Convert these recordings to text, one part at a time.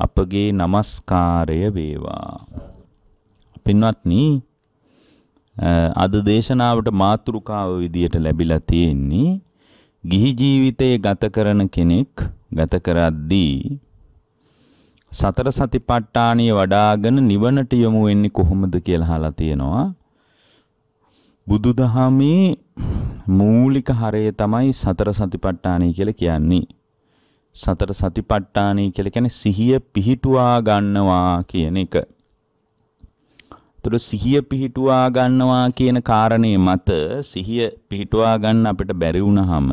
අපගේ নমස්කාරය වේවා. පින්වත්නි අද දේශනාවට මාතෘකාව විදියට ලැබිලා තියෙන්නේ ගිහි ජීවිතයේ ගත කරන කෙනෙක් ගත කරද්දී සතර සතිපට්ඨානිය වඩාගෙන නිවනට යොමු වෙන්නේ කොහොමද කියලා අහලා තියෙනවා. බුදුදහමේ මූලික හරය තමයි සතර සතිපට්ඨානිය කියලා කියන්නේ. සතර සතිපට්ඨානයි කියලා කියන්නේ සිහිය පිහිටුවා ගන්නවා කියන එක. ඒතර සිහිය පිහිටුවා ගන්නවා කියන කාරණේ මත සිහිය පිහිටුවා ගන්න අපිට බැරි වුණාම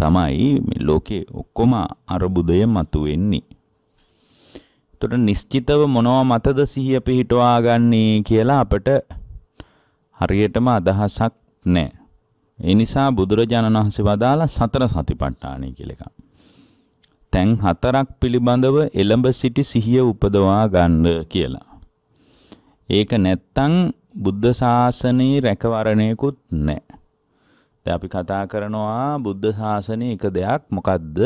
තමයි මේ ලෝකේ ඔක්කොම අරුබුදය මතුවෙන්නේ. එතකොට නිශ්චිතව මොනවා මතද සිහිය පිහිටවා ගන්නේ කියලා අපට හරියටම අදහසක් නැහැ. ඒ නිසා බුදුරජාණන් වහන්සේ වදාලා සතර සතිපට්ඨානයි කියලා එකක්. තැන් හතරක් පිළිබඳව එළඹ සිටි සිහිය උපදවා ගන්න කියලා. ඒක නැත්තම් බුද්ධ ශාසනයේ රැකවරණයකුත් නැහැ. දැන් අපි කතා කරනවා බුද්ධ ශාසනයේ එක දෙයක් මොකද්ද?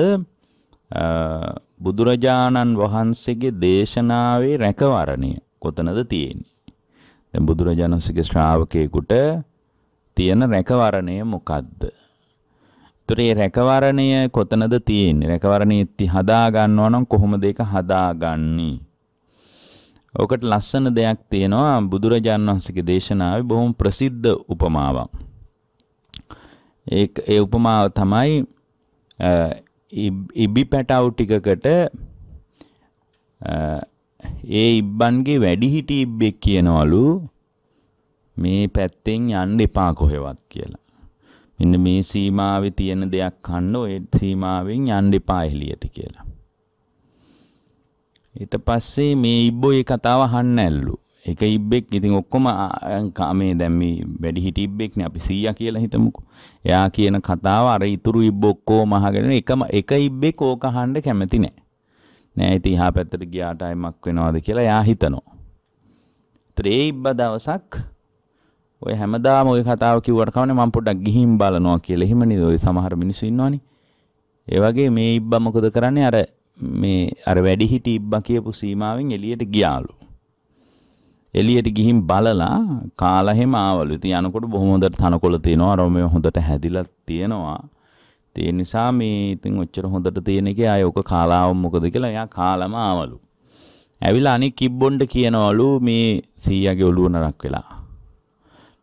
බුදුරජාණන් වහන්සේගේ දේශනාවේ රැකවරණය කොතනද තියෙන්නේ? දැන් බුදුරජාණන්සේගේ ශ්‍රාවකයෙකුට තියෙන රැකවරණය මොකද්ද? ඒතරේ රැකවරණය කොතනද තියෙන්නේ? රැකවරණය හදා ගන්නවා නම් කොහොමද ඒක හදාගන්නේ? ඔකට ලස්සන දෙයක් තියෙනවා බුදුරජාණන් වහන්සේගේ දේශනාවේ බොහොම ප්‍රසිද්ධ උපමාවක්. ඒක ඒ උපමාව තමයි ඉබි පැටව් ටිකකට ඒ ඉබ්බන්ගේ වැඩිහිටි ඉබ්බෙක් කියනවලු මේ පැත්තෙන් යන්න එපා කොහෙවත් කියලා. ඉන්න මේ සීමාවේ තියෙන දෙයක් කන්න ඔය සීමාවෙන් යන්න එපා එළියට කියලා. ඊට පස්සේ මේ ඉබ්බෝ ඒ කතාව අහන්න ඇල්ලු. එක ඉබ්බෙක් ඉතින් ඔක්කොම මේ දැන් මේ වැඩි හිටි ඉබ්බෙක්නේ අපි 100 කියලා හිතමුකෝ. එයා කියන කතාව අර ඉතුරු ඉබ්බ ඔක්කොම අහගෙන එකම එක ඉබ්බෙක් ඕක අහන්න කැමති නෑ. නෑ ඉතින් එහා පැත්තට ගියාට අයමක් වෙනවද කියලා එයා හිතනවා. ඒතර ඒ ඉබ්බ දවසක් ඔය හැමදාම ඔය කතාව කිව්වට කවනේ මම පොඩ්ඩක් ගිහින් බලනවා කියලා. එහෙම නේද ඔය සමහර මිනිස්සු ඉන්නවනේ. ඒ වගේ මේ ඉබ්බා මොකද කරන්නේ අර මේ අර වැඩි හිටි ඉබ්බා කියපු සීමාවෙන් එළියට ගියාලු. එළියට ගිහින් බලලා කාලා හැම ආවලු. ඉතින් යනකොට බොහොම හොඳට තනකොළ තියෙනවා. අර මේ හොඳට හැදිලා තියෙනවා. ඒ නිසා මේ ඉතින් ඔච්චර හොඳට තියෙන එකේ ආය ඔක කාලාව මොකද කියලා එයා කාලම ආවලු. ඇවිල්ලා අනික කිබ්බොන්ඩ කියනවලු මේ සීයාගේ ඔළුව නරක් වෙලා.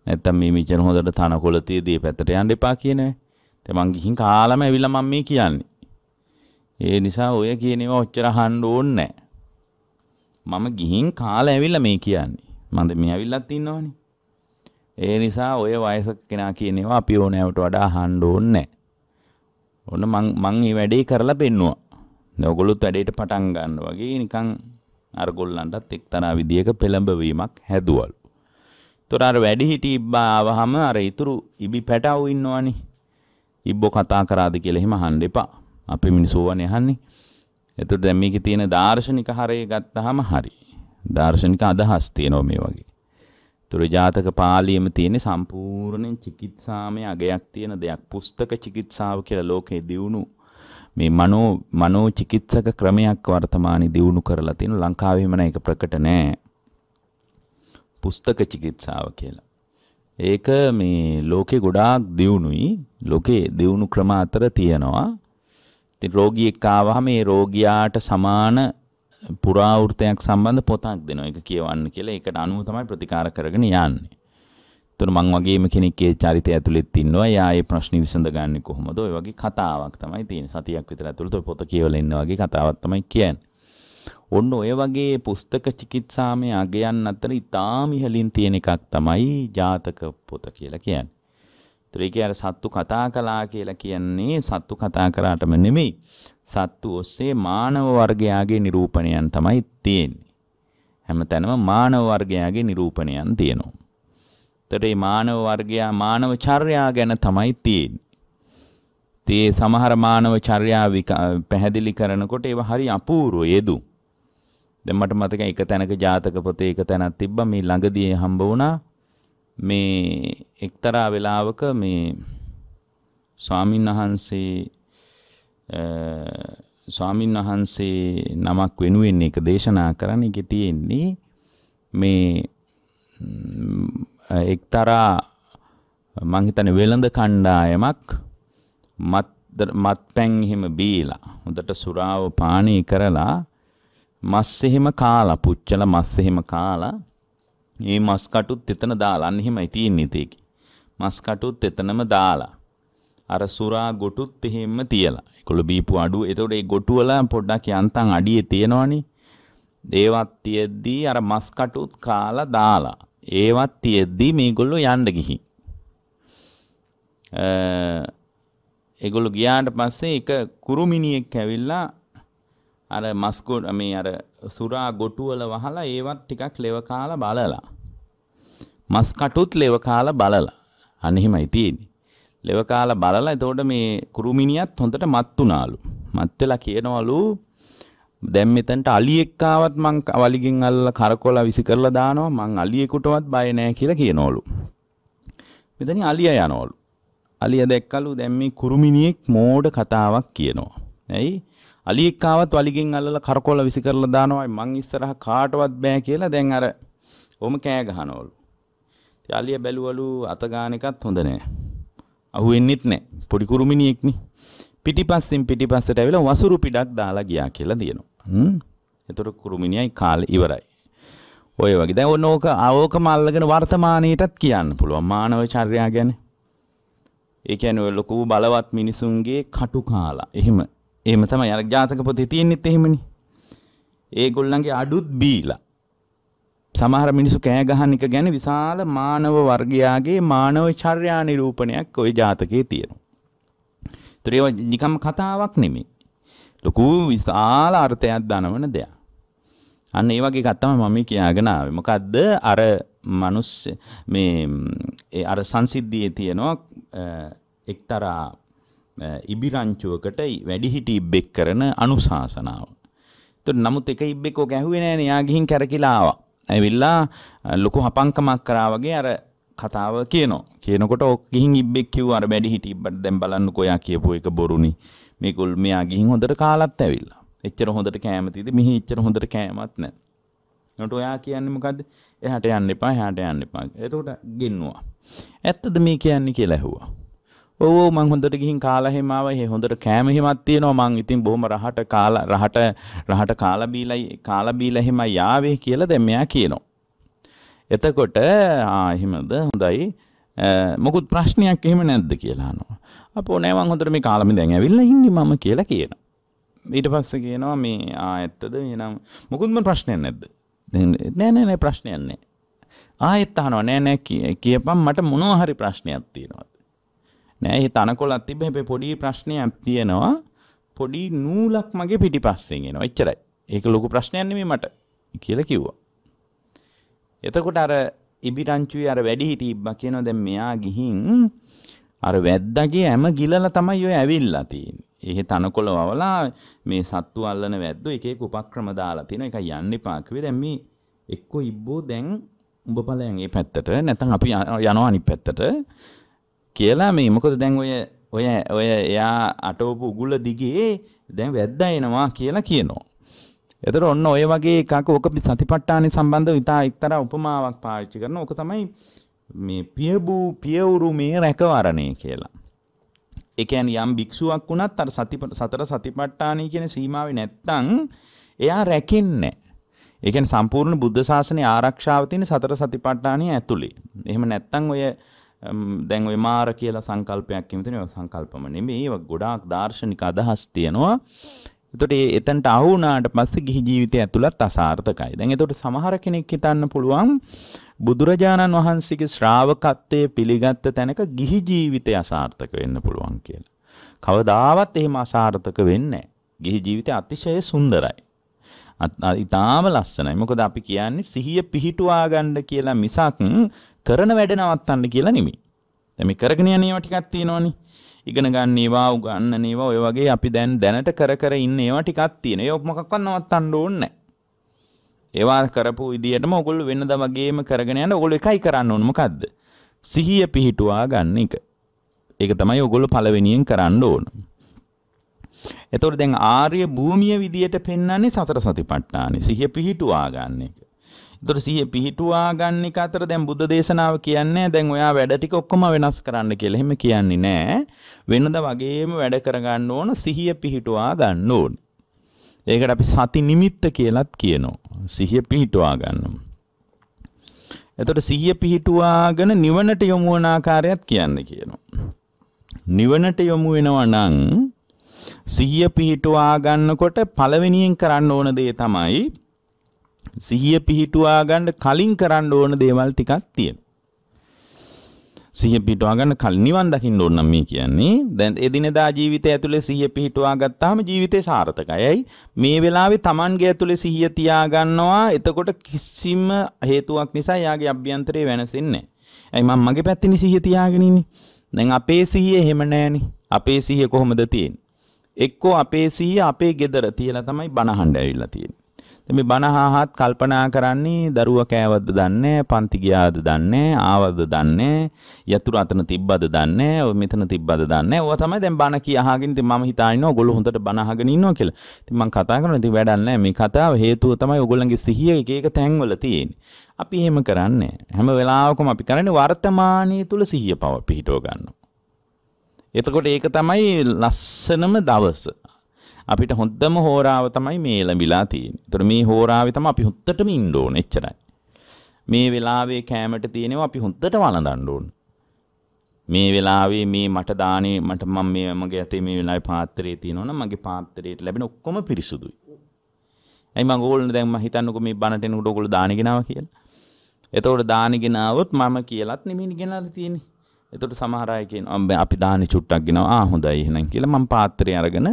නැත්තම් මේ මෙච්චර හොඳට තනකොළ තියදී පැත්තට යන්න එපා කියනේ. දැන් මං ගිහින් කාලම ඇවිල්ලා මම මේ කියන්නේ. ඒ නිසා ඔය කියන ඒවා ඔච්චර අහන්න ඕනේ මම ගිහින් කාලේ ඇවිල්ලා මේ කියන්නේ. මන්ද මේ ඇවිල්ලත් ඉන්නවනේ. ඒ නිසා ඔය වයසක කෙනා කියන ඒවා අපි ඕනෑවට වඩා අහන්න ඕනේ ඔන්න මං මං මේ වැඩේ කරලා පෙන්නුවා. දැන් ඔයගොල්ලොත් වැඩේට පටන් ගන්න වගේ නිකන් අර ගොල්ලන්ටත් එක්තරා විදියක පෙළඹවීමක් හැදුවලු. තොර අර වැඩිහිටි ඉබ්බා ආවහම අර ඉතුරු ඉබි පැටවු ඉන්නවනේ. ඉබ්බෝ කතා කරාද කියලා එහෙම අහන්න එපා. අපි මිනිස්සු ඕවනේ අහන්නේ. එතකොට දැන් මේකේ තියෙන දාර්ශනික හරය ගත්තාම හරි. දාර්ශනික අදහස් තියෙනවා මේ වගේ. එතකොට ජාතක පාළියම තියෙන සම්පූර්ණයෙන් චිකිත්සාමය අගයක් තියෙන දෙයක්. පුස්තක චිකිත්සාව කියලා ලෝකේ දියුණු මේ මනෝ මනෝ චිකිත්සක ක්‍රමයක් වර්තමානයේ දියුණු කරලා තියෙන ලංකාවේ එහෙම නැහැ ඒක ප්‍රකට නෑ. පුස්තක චිකිත්සාව කියලා. ඒක මේ ලෝකේ ගොඩාක් දියුණුයි. ලෝකේ දියුණු ක්‍රම අතර තියෙනවා. ඉතින් රෝගියෙක් ආවහම මේ රෝගියාට සමාන පුරාවෘතයක් සම්බන්ධ පොතක් දෙනවා. ඒක කියවන්න කියලා ඒකට අනුව තමයි ප්‍රතිකාර කරගෙන යන්නේ. එතන මං වගේම කෙනෙක්ගේ චරිතය ඇතුළෙත් ඉන්නවා. එයා ඒ ප්‍රශ්නේ විසඳගන්නේ කොහොමද? ඔය වගේ කතාවක් තමයි තියෙන්නේ. සතියක් විතර ඇතුළත ඔය පොත කියවලා ඉන්න වගේ කතාවක් තමයි කියන්නේ. ඔන්න ඔය වගේ පුස්තක චිකිත්සාමය අගයන් අතර ඉතාම ඉහළින් තියෙන එකක් තමයි ජාතක පොත කියලා කියන්නේ. ඒකේ අර සත්තු කතා කළා කියලා කියන්නේ සත්තු කතා කරාටම නෙමෙයි. සත්තු ඔස්සේ මානව වර්ගයාගේ නිරූපණයන් තමයි තියෙන්නේ. හැමතැනම මානව වර්ගයාගේ නිරූපණයන් තියෙනවා. ඒතර මේ මානව වර්ගයා මානව චර්යා ගැන තමයි තියෙන්නේ. තේ සමහර මානව චර්යා පැහැදිලි කරනකොට ඒව හරි අපූර්ව යෙදුම්. දැන් මට මතකයි එක තැනක ජාතක පොතේ එක තැනක් තිබ්බා මේ ළඟදී හම්බ වුණා මේ එක්තරා වෙලාවක මේ ස්වාමින් වහන්සේ ස්වාමින් වහන්සේ නමක් වෙනුවෙන් එක දේශනා කරන්න එක තියෙන්නේ මේ එක්තරා මං හිතන්නේ වෙළඳ කණ්ඩායමක් මත් මත්පැන් එහෙම බීලා හොඳට සුරාව පානය කරලා මස් එහෙම කාලා පුච්චල මස් එහෙම කාලා මේ මස් කටුත් එතන දාලා අන්න එහෙමයි තියෙන්නේ තේකේ. මස් කටුත් එතනම දාලා අර සුරා ගොටුත් එහෙම තියලා. ඒකොල්ල බීපු අඩුව. එතකොට ඒ ගොටු වල පොඩ්ඩක් යන්තම් අඩියේ තියෙනවනේ. ඒවත් තියෙද්දී අර මස් කටුත් කාලා දාලා. ඒවත් තියෙද්දී මේගොල්ලෝ යන්න ගිහින්. ඒගොල්ලෝ ගියාට පස්සේ එක කුරුමිනියෙක් ඇවිල්ලා අර මස්කොඩ් මේ අර සුරා ගොටුවල වහලා ඒවත් ටිකක් ලෙව කාලා බලලා. මස් කටුත් ලෙව කාලා බලලා. අන්න එහෙමයි තියෙන්නේ. ලෙව කාලා බලලා එතකොට මේ කුරුමිනියත් හොඳට මත් වුණාලු. මත් වෙලා කියනවලු දැන් මෙතනට අලියෙක් ආවත් මං වලිගෙන් අල්ලලා කරකොලා විසි කරලා දානවා මං අලියෙකුටවත් බය නැහැ කියලා කියනවලු. මෙතනින් අලියා යනවලු. අලියා දැක්කලු දැන් මේ කුරුමිනියෙක් මෝඩ කතාවක් කියනවා. ඇයි? අලියෙක් ආවත් වලිගෙන් අල්ලලා කරකෝල විසි කරලා දානවා මං ඉස්සරහ කාටවත් බෑ කියලා දැන් අර ඔහොම කෑ ගහනවලු. ඉතින් අලිය බැලුවලු අත ගාන එකත් හොඳ නෑ. අහු වෙන්නෙත් නෑ. පොඩි කුරුමිනියෙක්නේ. පිටිපස්සෙන් පිටිපස්සට ඇවිල්ලා වසුරු පිටක් දාලා ගියා කියලා දිනනවා. හ්ම්. එතකොට කුරුමිනියයි කාලේ ඉවරයි. ඔය වගේ දැන් ඔන්න ඕක ආවෝකම අල්ලගෙන වර්තමානයටත් කියන්න පුළුවන් මානව චර්යා ගැන. ඒ කියන්නේ ඔය ලොකු බලවත් මිනිසුන්ගේ කටු කාලා. එහෙම එහෙම තමයි අර ජාතක පොතේ තියෙන්නෙත් එහෙමනේ. ඒගොල්ලන්ගේ අඩුත් බීලා. සමහර මිනිස්සු කෑ ගහන එක ගැන විශාල මානව වර්ගයාගේ මානව චර්යා නිරූපණයක් ওই ජාතකයේ තියෙනවා. ඒතර ඒවා නිකම් කතාවක් නෙමෙයි. ලොකු විශාල අර්ථයක් දනවන දෙයක්. අන්න ඒ වගේ එකක් තමයි මම කියාගෙන ආවේ. මොකද්ද අර මිනිස් මේ අර සංසිද්ධියේ තියෙනවා එක්තරා ඉබිරංචුවකට වැඩිහිටි ඉබ්බෙක් කරන අනුශාසනාව. එතකොට නමුත් එක ඉබ්බෙක් ඔක ඇහුවේ නෑනේ. එයා ගිහින් කැරකිලා ආවා. ඇවිල්ලා ලොකු හපංකමක් කරා වගේ අර කතාව කියනවා. කියනකොට ඔක් ගිහින් ඉබ්බෙක් කිව්වා අර වැඩිහිටි ඉබ්බට දැන් බලන්නකෝ එයා කියපු එක බොරුනි. මේගොල් මෙයා ගිහින් හොඳට කාලත් ඇවිල්ලා. එච්චර හොඳට කෑම තියදී මිහි එච්චර හොඳට කෑමක් නැහැ. එතකොට ඔයා කියන්නේ මොකද්ද? එහාට යන්න එපා, එහාට යන්න එපා. එතකොට ගෙන්නවා. ඇත්තද මේ කියන්නේ කියලා ඇහුවා. ඕ මං හොඳට ගිහින් කාලා හැමාව එහෙ හොඳට කෑම හිමත් තියෙනවා මං ඉතින් බොහොම රහට කාලා රහට රහට කාලා බීලා කාලා බීලා හැමයි ආවේ කියලා දැන් මෙයා කියනවා. එතකොට ආ එහෙමද හොඳයි මොකුත් ප්‍රශ්නයක් එහෙම නැද්ද කියලා අහනවා. අපෝ නෑ මං හොඳට මේ කාලෙම දැන් ඇවිල්ලා ඉන්නේ මම කියලා කියනවා. ඊට පස්සේ කියනවා මේ ආ ඇත්තද එහෙනම් මොකුත්ම ප්‍රශ්නයක් නැද්ද? නෑ නෑ නෑ ප්‍රශ්නයක් නෑ. ආයෙත් අහනවා නෑ නෑ කියපම් මට මොනවා හරි ප්‍රශ්නයක් තියෙනවා. නෑ ඒ තනකොළත් තිබ්බ හැබැයි පොඩි ප්‍රශ්නයක් තියෙනවා පොඩි නූලක් මගේ පිටිපස්සෙන් එනවා එච්චරයි ඒක ලොකු ප්‍රශ්නයක් නෙමෙයි මට කියලා කිව්වා එතකොට අර ඉබිරංචුයි අර වැඩි හිටියිබ්බා කියනවා දැන් මෙයා ගිහින් අර වැද්දාගේ හැම ගිලලා තමයි ඔය ඇවිල්ලා තියෙන්නේ එහෙ තනකොළ වවලා මේ සත්තු අල්ලන වැද්දෝ එක එක උපක්‍රම දාලා තියෙන එක යන්න එපා කිව්වේ දැන් මේ එක්කෝ ඉබ්බෝ දැන් උඹ ඵලයන් මේ පැත්තට නැත්නම් අපි යනවා අනිත් පැත්තට කියලා මේ මොකද දැන් ඔය ඔය ඔය එයා අටෝපු උගුල දිගේ දැන් වැද්ද එනවා කියලා කියනවා. එතකොට ඔන්න ඔය වගේ එකක ඕක සතිපට්ඨානේ සම්බන්ධව ඉතා එක්තරා උපමාවක් පාවිච්චි කරනවා. ඕක තමයි මේ පියබූ පියවුරු මේ රැකවරණය කියලා. ඒ කියන්නේ යම් භික්ෂුවක් වුණත් අර සති සතර සතිපට්ඨානයි කියන සීමාවේ නැත්තම් එයා රැකෙන්නේ ඒ කියන්නේ සම්පූර්ණ බුද්ධ ශාසනයේ ආරක්ෂාව තියෙන සතර සතිපට්ඨානිය ඇතුලේ. එහෙම නැත්තම් ඔය දැන් ඔය මාර කියලා සංකල්පයක් කිමතින සංකල්පම නෙමේ ඒ ගොඩාක් දර්ශනික අදහස් තියෙනවා. එතකොට එතනට අහු වුණාට පස්සේ ගිහි ජීවිතය ඇතුළත් අසාර්ථකයි. දැන් එතකොට සමහර කෙනෙක් හිතන්න පුළුවන් බුදුරජාණන් වහන්සේගේ ශ්‍රාවකත්වයේ පිළිගත්ත තැනක ගිහි ජීවිතය අසාර්ථක වෙන්න පුළුවන් කියලා. කවදාවත් එහෙම අසාර්ථක වෙන්නේ ගිහි ජීවිතය අතිශය සුන්දරයි. ඉතාම ලස්සනයි. මොකද අපි කියන්නේ සිහිය පිහිටුවා ගන්න කියලා මිසක් කරන වැඩ නවත්තන්න කියලා නෙමෙයි. දැන් මේ කරගෙන යන ඒවා ටිකක් තියෙනවනේ. ඉගෙන ගන්න ඒවා උගන්න ඒවා ඔය වගේ අපි දැන් දැනට කර කර ඉන්න ඒවා ටිකක් තියෙන. ඒක මොකක්වත් නවත්තන්න ඕනේ නැහැ. ඒවා කරපු විදිහටම ඔගොල්ලෝ වෙනද වගේම කරගෙන යන ඔගොල්ලෝ එකයි කරන්න ඕන මොකද්ද? සිහිය පිහිටුවා ගන්න එක. ඒක තමයි ඔගොල්ලෝ පළවෙනියෙන් කරන්න ඕන. එතකොට දැන් ආර්ය භූමිය විදියට පෙන්වන්නේ සතර සතිපට්ඨානෙ. සිහිය පිහිටුවා ගන්න එක. ඒතර සිහිය පිහිටුවා ගන්න එක අතර දැන් බුද්ධ දේශනාව කියන්නේ දැන් ඔයා වැඩ ටික ඔක්කොම වෙනස් කරන්න කියලා. එහෙම කියන්නේ නෑ. වෙනද වගේම වැඩ කරගන්න ඕන සිහිය පිහිටුවා ගන්න ඕන. ඒකට අපි සති නිමිත්ත කියලත් කියනවා. සිහිය පිහිටුවා ගන්නවා. එතකොට සිහිය පිහිටුවාගෙන නිවනට යොමු වන ආකාරයත් කියන්න කියනවා. නිවනට යොමු වෙනවා නම් සිහිය පිහිටුවා ගන්නකොට පළවෙනියෙන් කරන්න ඕන දේ තමයි සිහිය පිහිටුවා ගන්න කලින් කරන්න ඕන දේවල් ටිකක් තියෙනවා. සිහිය පිහිටුවා ගන්න කලින් නිවන් දකින්න ඕන නම් මේ කියන්නේ දැන් එදිනෙදා ජීවිතය ඇතුලේ සිහිය පිහිටුවා ගත්තාම ජීවිතේ සාර්ථකයි. ඇයි මේ වෙලාවේ Tamange ඇතුලේ සිහිය තියා ගන්නවා එතකොට කිසිම හේතුවක් නිසා යාගේ අභ්‍යන්තරේ වෙනසෙන්නේ නැහැ. ඇයි මම මගේ පැත්තේ සිහිය තියාගෙන ඉන්නේ? දැන් අපේ සිහිය එහෙම නැහනේ. අපේ සිහිය කොහොමද තියෙන්නේ? එක්කෝ අපේ සිහිය අපේ gedara තියලා තමයි බනහඬ ඇවිල්ලා තියෙන්නේ. මේ බනහාහත් කල්පනා කරන්නේ දරුවා කෑවද දන්නේ පන්ති ගියාද දන්නේ ආවද දන්නේ යතුරු අතන තිබ්බද දන්නේ ඔය මෙතන තිබ්බද දන්නේ ඔය තමයි දැන් බන කිය අහගෙන ඉතින් මම හිතාගෙන ඉන්නවා ඔයගොල්ලෝ හොඳට බන අහගෙන ඉන්නවා කියලා. ඉතින් මම කතා කරනවා ඉතින් වැඩක් නැහැ මේ කතාව හේතුව තමයි ඔයගොල්ලන්ගේ සිහිය එක එක තැන්වල තියෙන්නේ. අපි එහෙම කරන්නේ හැම වෙලාවකම අපි කරන්නේ වර්තමානයේ තුල සිහිය පව පිහිටව ගන්නවා. එතකොට ඒක තමයි ලස්සනම දවස. අපිට හොඳම හෝරාව තමයි මේ එළඹිලා තියෙන්නේ. ඒතර මේ හෝරාවේ තමයි අපි හොත්තටම ඉන්න ඕනේ එච්චරයි. මේ වෙලාවේ කෑමට තියෙනවා අපි හොත්තට වළඳන්න ඕනේ. මේ වෙලාවේ මේ මට දානේ මට මම මේ මගේ යටේ මේ වෙලාවේ පාත්‍රයේ තියෙනවනම් මගේ පාත්‍රයට ලැබෙන ඔක්කොම පිරිසුදුයි. ඇයි මම ඕගොල්ලෝ දැන් මම හිතන්නකෝ මේ බණට එනකොට ඔයගොල්ලෝ දානේ ගෙනාවා කියලා. එතකොට දානේ ගෙනාවොත් මම කියලාත් නෙමෙයි ගෙනාලා තියෙන්නේ. එතකොට සමහර අය කියනවා අපි දානේ චුට්ටක් ගෙනාවා. ආ හොඳයි එහෙනම් කියලා මම පාත්‍රය අරගෙන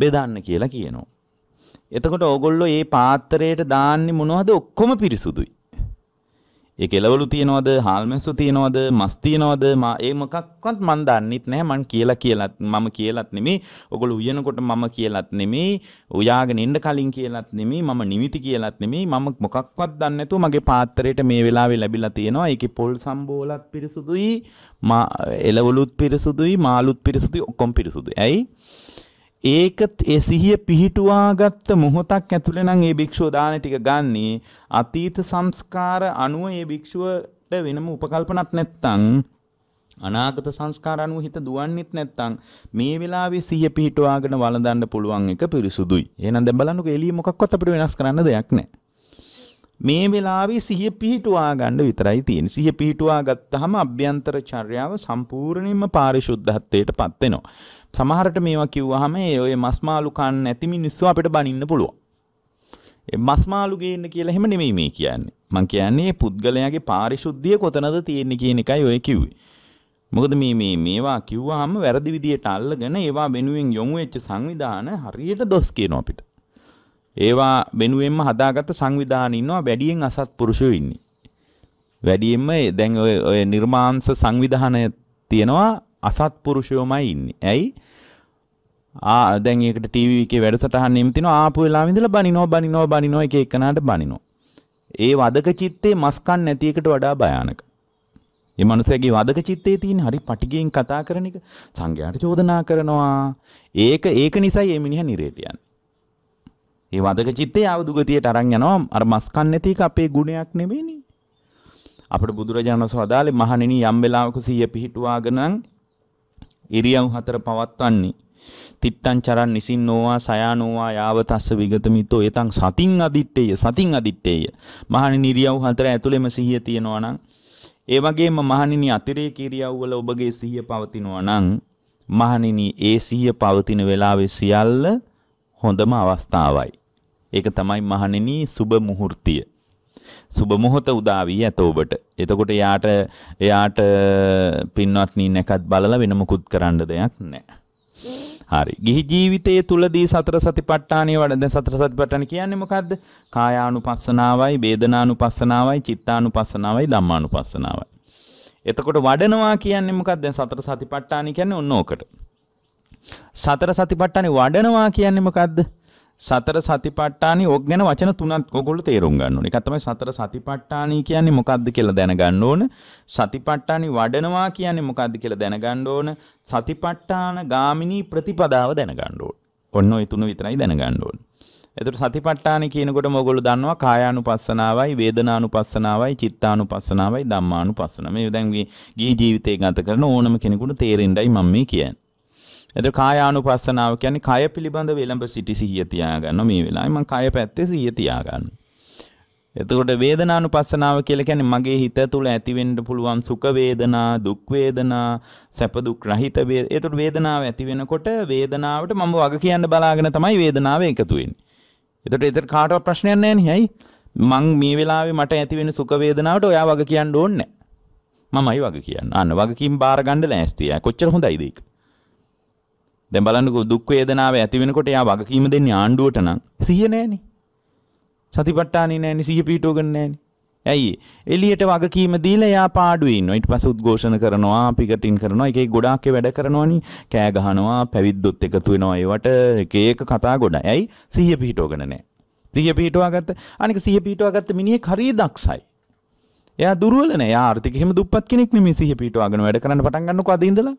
බෙදන්න කියලා කියනවා. එතකොට ඕගොල්ලෝ මේ පාත්‍රයට දාන්නේ මොනවද? ඔක්කොම පිරිසුදුයි. ඒ කෙලවලු තියනවද, හාල්මැස්සු තියනවද, මස් තියනවද? මා ඒ මොකක්වත් මන් දන්නෙත් නැහැ. මන් කියලා කියලත් මම කියලත් නෙමෙයි. ඕගොල්ලෝ උයනකොට මම කියලත් නෙමෙයි. උයාගෙන ඉන්න කලින් කියලත් නෙමෙයි. මම නිමිති කියලත් නෙමෙයි. මම මොකක්වත් දන්නේ නැතුව මගේ පාත්‍රයට මේ වෙලාවේ ලැබිලා තියෙනවා. ඒකේ පොල් සම්බෝලත් පිරිසුදුයි. මා එලවලුත් පිරිසුදුයි, මාළුත් පිරිසුදුයි, ඔක්කොම පිරිසුදුයි. ඇයි? ඒකත් ඒ සිහිය පිහිටුවාගත්ත මොහොතක් ඇතුළේ නම් ඒ භික්ෂුව දාන ටික ගන්නේ අතීත සංස්කාර අනුව ඒ භික්ෂුවට වෙනම උපකල්පනක් නැත්තම් අනාගත සංස්කාර අනුව හිත දුවන්නෙත් නැත්තම් මේ වෙලාවේ සිහිය පිහිටුවාගෙන වළඳන්න පුළුවන් එක පිරිසුදුයි. එහෙනම් දැන් බලන්නකෝ එළිය මොකක්වත් අපිට වෙනස් කරන්න දෙයක් නැහැ. මේ වෙලාවේ සිහිය පිහිටුවා ගන්න විතරයි තියෙන්නේ. සිහිය පිහිටුවා ගත්තාම අභ්‍යන්තර චර්යාව සම්පූර්ණයෙන්ම පාරිශුද්ධත්වයට පත් වෙනවා. සමහරට මේවා කිව්වහම ඔය මස්මාලු කන්න නැති මිනිස්සු අපිට බනින්න පුළුවන්. මස්මාලු ගේන්න කියලා එහෙම නෙමෙයි මේ කියන්නේ. මං කියන්නේ පුද්ගලයාගේ පාරිශුද්ධිය කොතනද තියෙන්නේ කියන එකයි ඔය කිව්වේ. මොකද මේ මේ මේවා කිව්වහම වැරදි විදියට අල්ලගෙන ඒවා වෙනුවෙන් යොමු වෙච්ච සංවිධාන හරියට දොස් කියනවා අපිට. ඒවා වෙනුවෙන්ම හදාගත්ත සංවිධාන ඉන්නවා වැඩියෙන් අසත්පුරුෂයෝ ඉන්නේ. වැඩියෙන්ම දැන් ඔය නිර්මාංශ සංවිධානය තියෙනවා අසත්පුරුෂයෝමයි ඉන්නේ. ඇයි? ආ දැන් ඒකට ටීවී එකේ වැඩසටහන් නිමිතිනවා ආපු වෙලාවෙ ඉඳලා බනිනවා බනිනවා බනිනවා එක එකනාට බනිනවා. ඒ වදක චිත්තේ මස්කන් නැති එකට වඩා භයානක. ඒ මනුස්සයාගේ වදක චිත්තේ තියෙන හරි පටිගෙන් කතා කරන එක සංඝයාට චෝදනා කරනවා. ඒක ඒක නිසයි මේ මිනිහා නිරේට යන්නේ. ඒ වදක චිත්තේ ආව දුගතියට අරන් යනවා අර මස්කන් නැති එක අපේ ගුණයක් නෙමෙයිනේ. අපට බුදුරජාණන් වහන්සේ වදාළේ මහණෙනි යම් වෙලාවක සිහිය පිහිටුවාගෙන ඉරියව් හතර පවත්වන්නේ තිත්තං චරන් නිසින් නොවා සයානෝවා යාව තස්ස විගතමිතෝ එතං සතින් අදිට්ඨේය සතින් අදිට්ඨේය මහණෙනි ඉරියව් හතර ඇතුළෙම සිහිය තියෙනවා නම් ඒ වගේම මහණෙනි අතිරේක ඉරියව් වල ඔබගේ සිහිය පවතිනවා නම් මහණෙනි ඒ සිහිය පවතින වෙලාවේ සියල්ල හොඳම අවස්ථාවයි ඒක තමයි මහණෙනි සුබ මුහුර්තිය සුබ මොහොත උදා වී ඇත ඔබට. එතකොට එයාට එයාට පින්වත්නි නැකත් බලලා වෙන මුකුත් කරන්න දෙයක් නැහැ. හරි. ගිහි ජීවිතයේ තුලදී සතර සතිපට්ඨානිය වඩ දැන් සතර සතිපට්ඨාන කියන්නේ මොකද්ද? කායානුපස්සනාවයි, වේදනානුපස්සනාවයි, චිත්තානුපස්සනාවයි, ධම්මානුපස්සනාවයි. එතකොට වඩනවා කියන්නේ මොකක්ද? දැන් සතර සතිපට්ඨාන කියන්නේ ඔන්න ඕකට. සතර සතිපට්ඨානේ වඩනවා කියන්නේ මොකද්ද? සතර සතිපට්ඨානි ඕක ගැන වචන තුනක් ඔයගොල්ලෝ තේරුම් ගන්න ඕනේ. එකක් තමයි සතර සතිපට්ඨානි කියන්නේ මොකද්ද කියලා දැනගන්න ඕන. සතිපට්ඨානි වඩනවා කියන්නේ මොකද්ද කියලා දැනගන්න ඕන. සතිපට්ඨාන ගාමිනී ප්‍රතිපදාව දැනගන්න ඕන. ඔන්න ඔය තුන විතරයි දැනගන්න ඕන. එතකොට සතිපට්ඨාන කියනකොටම ඔයගොල්ලෝ දන්නවා කායානුපස්සනාවයි, වේදනානුපස්සනාවයි, චිත්තානුපස්සනාවයි, ධම්මානුපස්සනාව. මේ දැන් ගිහි ජීවිතේ ගත කරන ඕනම කෙනෙකුට තේරෙන්නයි මම මේ කියන්නේ. එතකොට කායානුපස්සනාව කියන්නේ කය පිළිබඳ වෙලඹ සිටි සිහිය තියාගන්න මේ වෙලාවේ මම කය පැත්තේ සිහිය තියාගන්න. එතකොට වේදනානුපස්සනාව කියලා කියන්නේ මගේ හිත තුළ ඇතිවෙන්න පුළුවන් සුඛ වේදනා, දුක් වේදනා, සැප දුක් රහිත වේදනා. එතකොට වේදනාව ඇති වෙනකොට වේදනාවට මම වග කියන්න බලාගෙන තමයි වේදනාව එකතු වෙන්නේ. එතකොට ඒතර කාටවත් ප්‍රශ්නයක් නැහැ නේ අයි. මං මේ වෙලාවේ මට ඇති වෙන සුඛ වේදනාවට ඔයා වග කියන්න ඕනේ නැහැ. මමයි වග කියන්න. අන්න වගකීම් බාර ගන්න ලෑස්තියි. කොච්චර හොඳයිද ඒක? දැන් බලන්නකෝ දුක් වේදනාව ඇති වෙනකොට යා වගකීම දෙන්නේ ආණ්ඩුවට නම් සිහිය නැහනේ. සතිපට්ඨානෙ නැහනේ සිහිය පිටුවගෙන නැහනේ. ඇයි එලියට වගකීම දීලා යා පාඩුවේ ඉන්නවා ඊට පස්සේ උද්ඝෝෂණ කරනවා පිකටින් කරනවා එක එක ගොඩාක් වැඩ කරනවනි කෑ ගහනවා පැවිද්දොත් එකතු වෙනවා ඒවට එක එක කතා ගොඩයි ඇයි සිහිය පිහිටවගෙන නැහැ සිහිය පිහිටවාගත්ත අනික සිහිය පිහිටවාගත්ත මිනිහෙක් හරිය දක්ෂයි එයා දුර්වල නෑ එයා ආර්ථිකෙ හිම දුප්පත් කෙනෙක් නෙමෙයි සිහිය පිහිටවාගෙන වැඩ කරන්න පටන් ගන්නකො අද ඉඳලා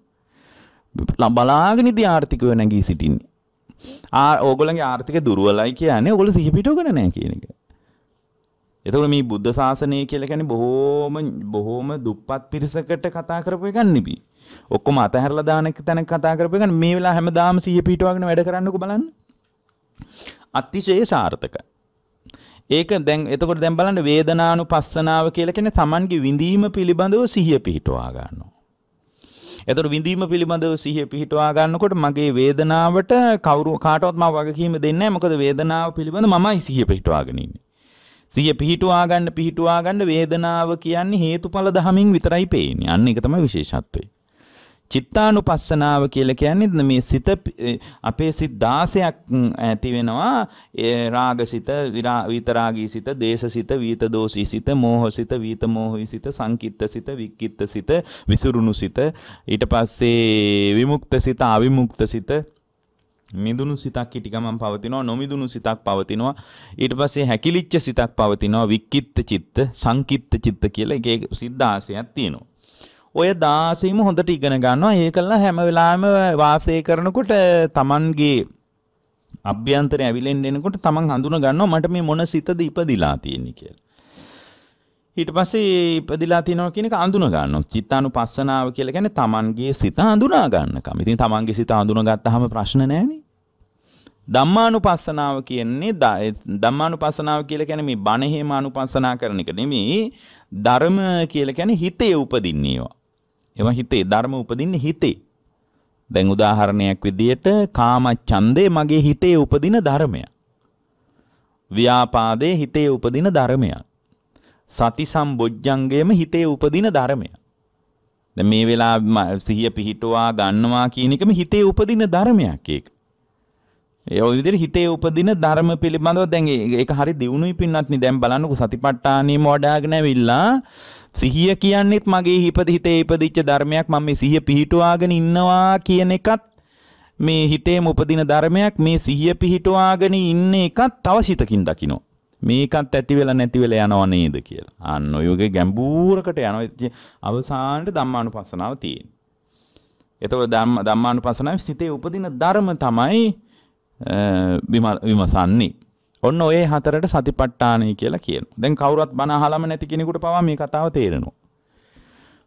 බලාගනිති ආර්ථිකව නැගී සිටින්නේ. ආ ඕගොලගේ ආර්ථික දුරුවලයි කියන්නේ ඔගොල සිහිපිටෝගන නෑ කියන එක. එතකොට මේ බුද්ධ ශාසනය කියලා කියන්නේ බොහොම බොහොම දුප්පත් පිරිසකට කතා කරපු එකක් නෙවෙයි. ඔක්කොම අතහැරලා දාන එක තැනක කතා කරපු එකක් මේ වෙලාව හැමදාම සිහිය පිටවගෙන වැඩ කරන්නකෝ බලන්න. අතිශය සාර්ථක. ඒක දැන් එතකොට දැන් බලන්න වේදනානුපස්සනාව කියලා කියන්නේ Tamange විඳීම පිළිබඳව සිහිය පිටවා ගන්නවා. එතකොට විඳීම පිළිබඳව සිහිය පිහිටවා ගන්නකොට මගේ වේදනාවට කවුරු කාටවත් මම වගකීම දෙන්නේ නැහැ. මොකද වේදනාව පිළිබඳ මමයි සිහිය පිහිටවාගෙන ඉන්නේ. සිහිය පිහිටවා ගන්න පිහිටවා ගන්න වේදනාව කියන්නේ හේතුඵල ධමින් විතරයි පේන්නේ. අන්න ඒක තමයි විශේෂත්වය. චිත්තානුපස්සනාව කියලා කියන්නේ මේ සිත අපේ සිත් 16ක් ඇති වෙනවා රාගසිත විතරාගීසිත දේශසිත වීතදෝෂීසිත මෝහසිත වීතමෝහීසිත සංකිට්ඨසිත වික්කිට්ඨසිත විසුරුණුසිත ඊට පස්සේ විමුක්තසිත අවිමුක්තසිත මිදුණු සිතක් හිටි ගමන් පවතිනවා නොමිදුණු සිතක් පවතිනවා ඊට පස්සේ හැකිලිච්ච සිතක් පවතිනවා වික්කිට්ඨ චිත්ත සංකිට්ඨ චිත්ත කියලා එක එක සිද්ධාසයක් තියෙනවා ඔය 16ම හොඳට ඉගෙන ගන්නවා. ඒකලා හැම වෙලාවෙම වාසය කරනකොට Tamanගේ අභ්‍යන්තරය ඇවිලෙන්න එනකොට Taman හඳුන ගන්නවා මට මේ මොන සිතද ඉපදිලා තියෙන්නේ කියලා. ඊට පස්සේ ඉපදිලා තියෙනවා කියන එක අඳුන ගන්නවා. චිත්තානුපස්සනාව කියලා කියන්නේ Tamanගේ සිත අඳුනා ගන්නකම. ඉතින් Tamanගේ සිත අඳුනගත්තාම ප්‍රශ්න නැහැනේ. ධම්මානුපස්සනාව කියන්නේ ධම්මානුපස්සනාව කියලා කියන්නේ මේ බණ හේම අනුපස්සනා කරන එක නෙමෙයි ධර්ම කියලා කියන්නේ හිතේ උපදින්න ඒවා. එම හිතේ ධර්ම උපදින්නේ හිතේ. දැන් උදාහරණයක් විදියට කාම ඡන්දේ මගේ හිතේ උපදින ධර්මයක්. ව්‍යාපාදේ හිතේ උපදින ධර්මයක්. සති සම්බොජ්ජංගයේම හිතේ උපදින ධර්මයක්. දැන් මේ වෙලාව සිහිය පිහිටුවා ගන්නවා කියන එකම හිතේ උපදින ධර්මයක් ඒක. යෝවිදිර හිතේ උපදින ධර්ම පිළිබඳව දැන් ඒක හරි දියුණුයි පින්නත්නි දැන් බලන්නකො සතිපට්ඨානිය මොඩාගෙන ඇවිල්ලා සිහිය කියන්නේත් මගේ හිපද හිතේ ඉපදිච්ච ධර්මයක් මම මේ සිහිය පිහිටුවාගෙන ඉන්නවා කියන එකත් මේ හිතේම උපදින ධර්මයක් මේ සිහිය පිහිටුවාගෙන ඉන්න එකත් තව සිතකින් දකිනවා මේකත් ඇති වෙලා නැති වෙලා යනව නේද කියලා. අන්න ඔයගේ ගැඹුරකට යනවා. අවසානයේ ධම්මානුපස්සනාව තියෙනවා. එතකොට ධම්මානුපස්සනාවේ සිතේ උපදින ධර්ම තමයි විමසන්නේ. ඔන්න ඔය හතරට සතිපට්ඨානයි කියලා කියනවා. දැන් කවුරුත් බණ අහලම නැති කෙනෙකුට පවා මේ කතාව තේරෙනවා.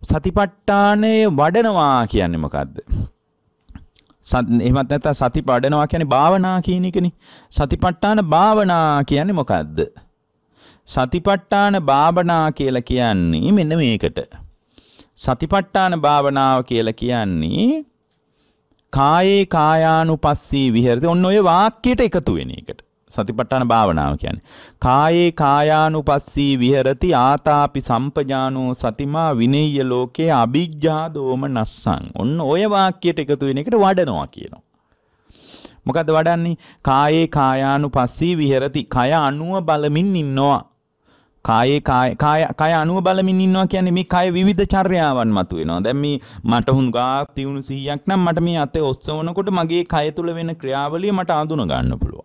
සතිපට්ඨානය වඩනවා කියන්නේ මොකද්ද? එහෙමත් නැත්නම් සති වඩනවා කියන්නේ භාවනා කියන එකනේ. සතිපට්ඨාන භාවනා කියන්නේ මොකද්ද? සතිපට්ඨාන භාවනා කියලා කියන්නේ මෙන්න මේකට. සතිපට්ඨාන භාවනාව කියලා කියන්නේ කායේ කායානුපස්සී විහෙරති. ඔන්න ඔය වාක්‍යයට එකතු වෙන එකට. සතිපට්ඨාන භාවනාව කියන්නේ. කායේ කායානුපස්සී විහෙරති ආතාපි සම්පජානෝ සතිමා විනේය ලෝකේ අ비ජ්ජා දෝමනස්සං. ඔන්න ඔය වාක්‍යයට එකතු වෙන එකට වඩනවා කියනවා. මොකද්ද වඩන්නේ? කායේ කායානුපස්සී විහෙරති. කය අනුව බලමින් ඉන්නවා. කායේ කාය අනුව බලමින් ඉන්නවා කියන්නේ මේ කාය විවිධ චර්යාවන් මතුවෙනවා. දැන් මේ මට හුඟා තියුණු 100ක් නම් මට මේ අතේ ඔස්සවනකොට මගේ කය තුල වෙන ක්‍රියාවලිය මට අඳුන ගන්න පුළුවන්.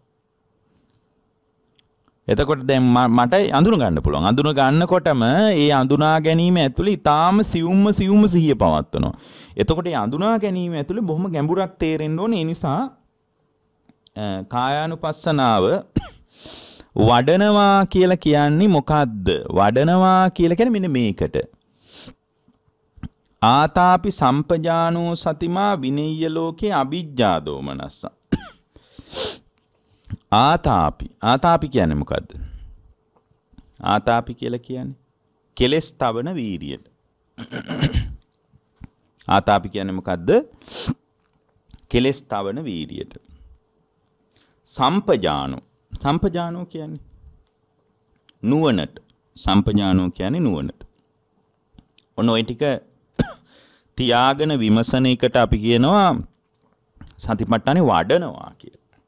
එතකොට දැන් මට අඳුන ගන්න පුළුවන්. අඳුන ගන්නකොටම ඒ අඳුනා ගැනීම ඇතුළේ ඊටාම සියුම්ම සියුම්ම සිහිය පවත්වනවා. එතකොට ඒ අඳුනා ගැනීම ඇතුළේ බොහොම ගැඹුරක් තේරෙන්න ඕනේ. ඒ නිසා කායානුපස්සනාව වඩනවා කියලා කියන්නේ මොකද්ද? වඩනවා කියලා කියන්නේ මෙන්න මේකට. ආතාපි සම්පජානෝ සතිමා විනීය ලෝකේ අ비ජ්ජා දෝමනස්ස. ආතාපි. ආතාපි කියන්නේ මොකද්ද? ආතාපි කියලා කියන්නේ කෙලස් තවන වීරියට. ආතාපි කියන්නේ මොකද්ද? කෙලස් තවන වීරියට. සම්පජානෝ සම්පජානෝ කියන්නේ නුවණට සම්පජානෝ කියන්නේ නුවණට. ඔන්න ওই ටික තියාගෙන විමසන එකට අපි කියනවා සතිපට්ඨානේ වඩනවා කියලා.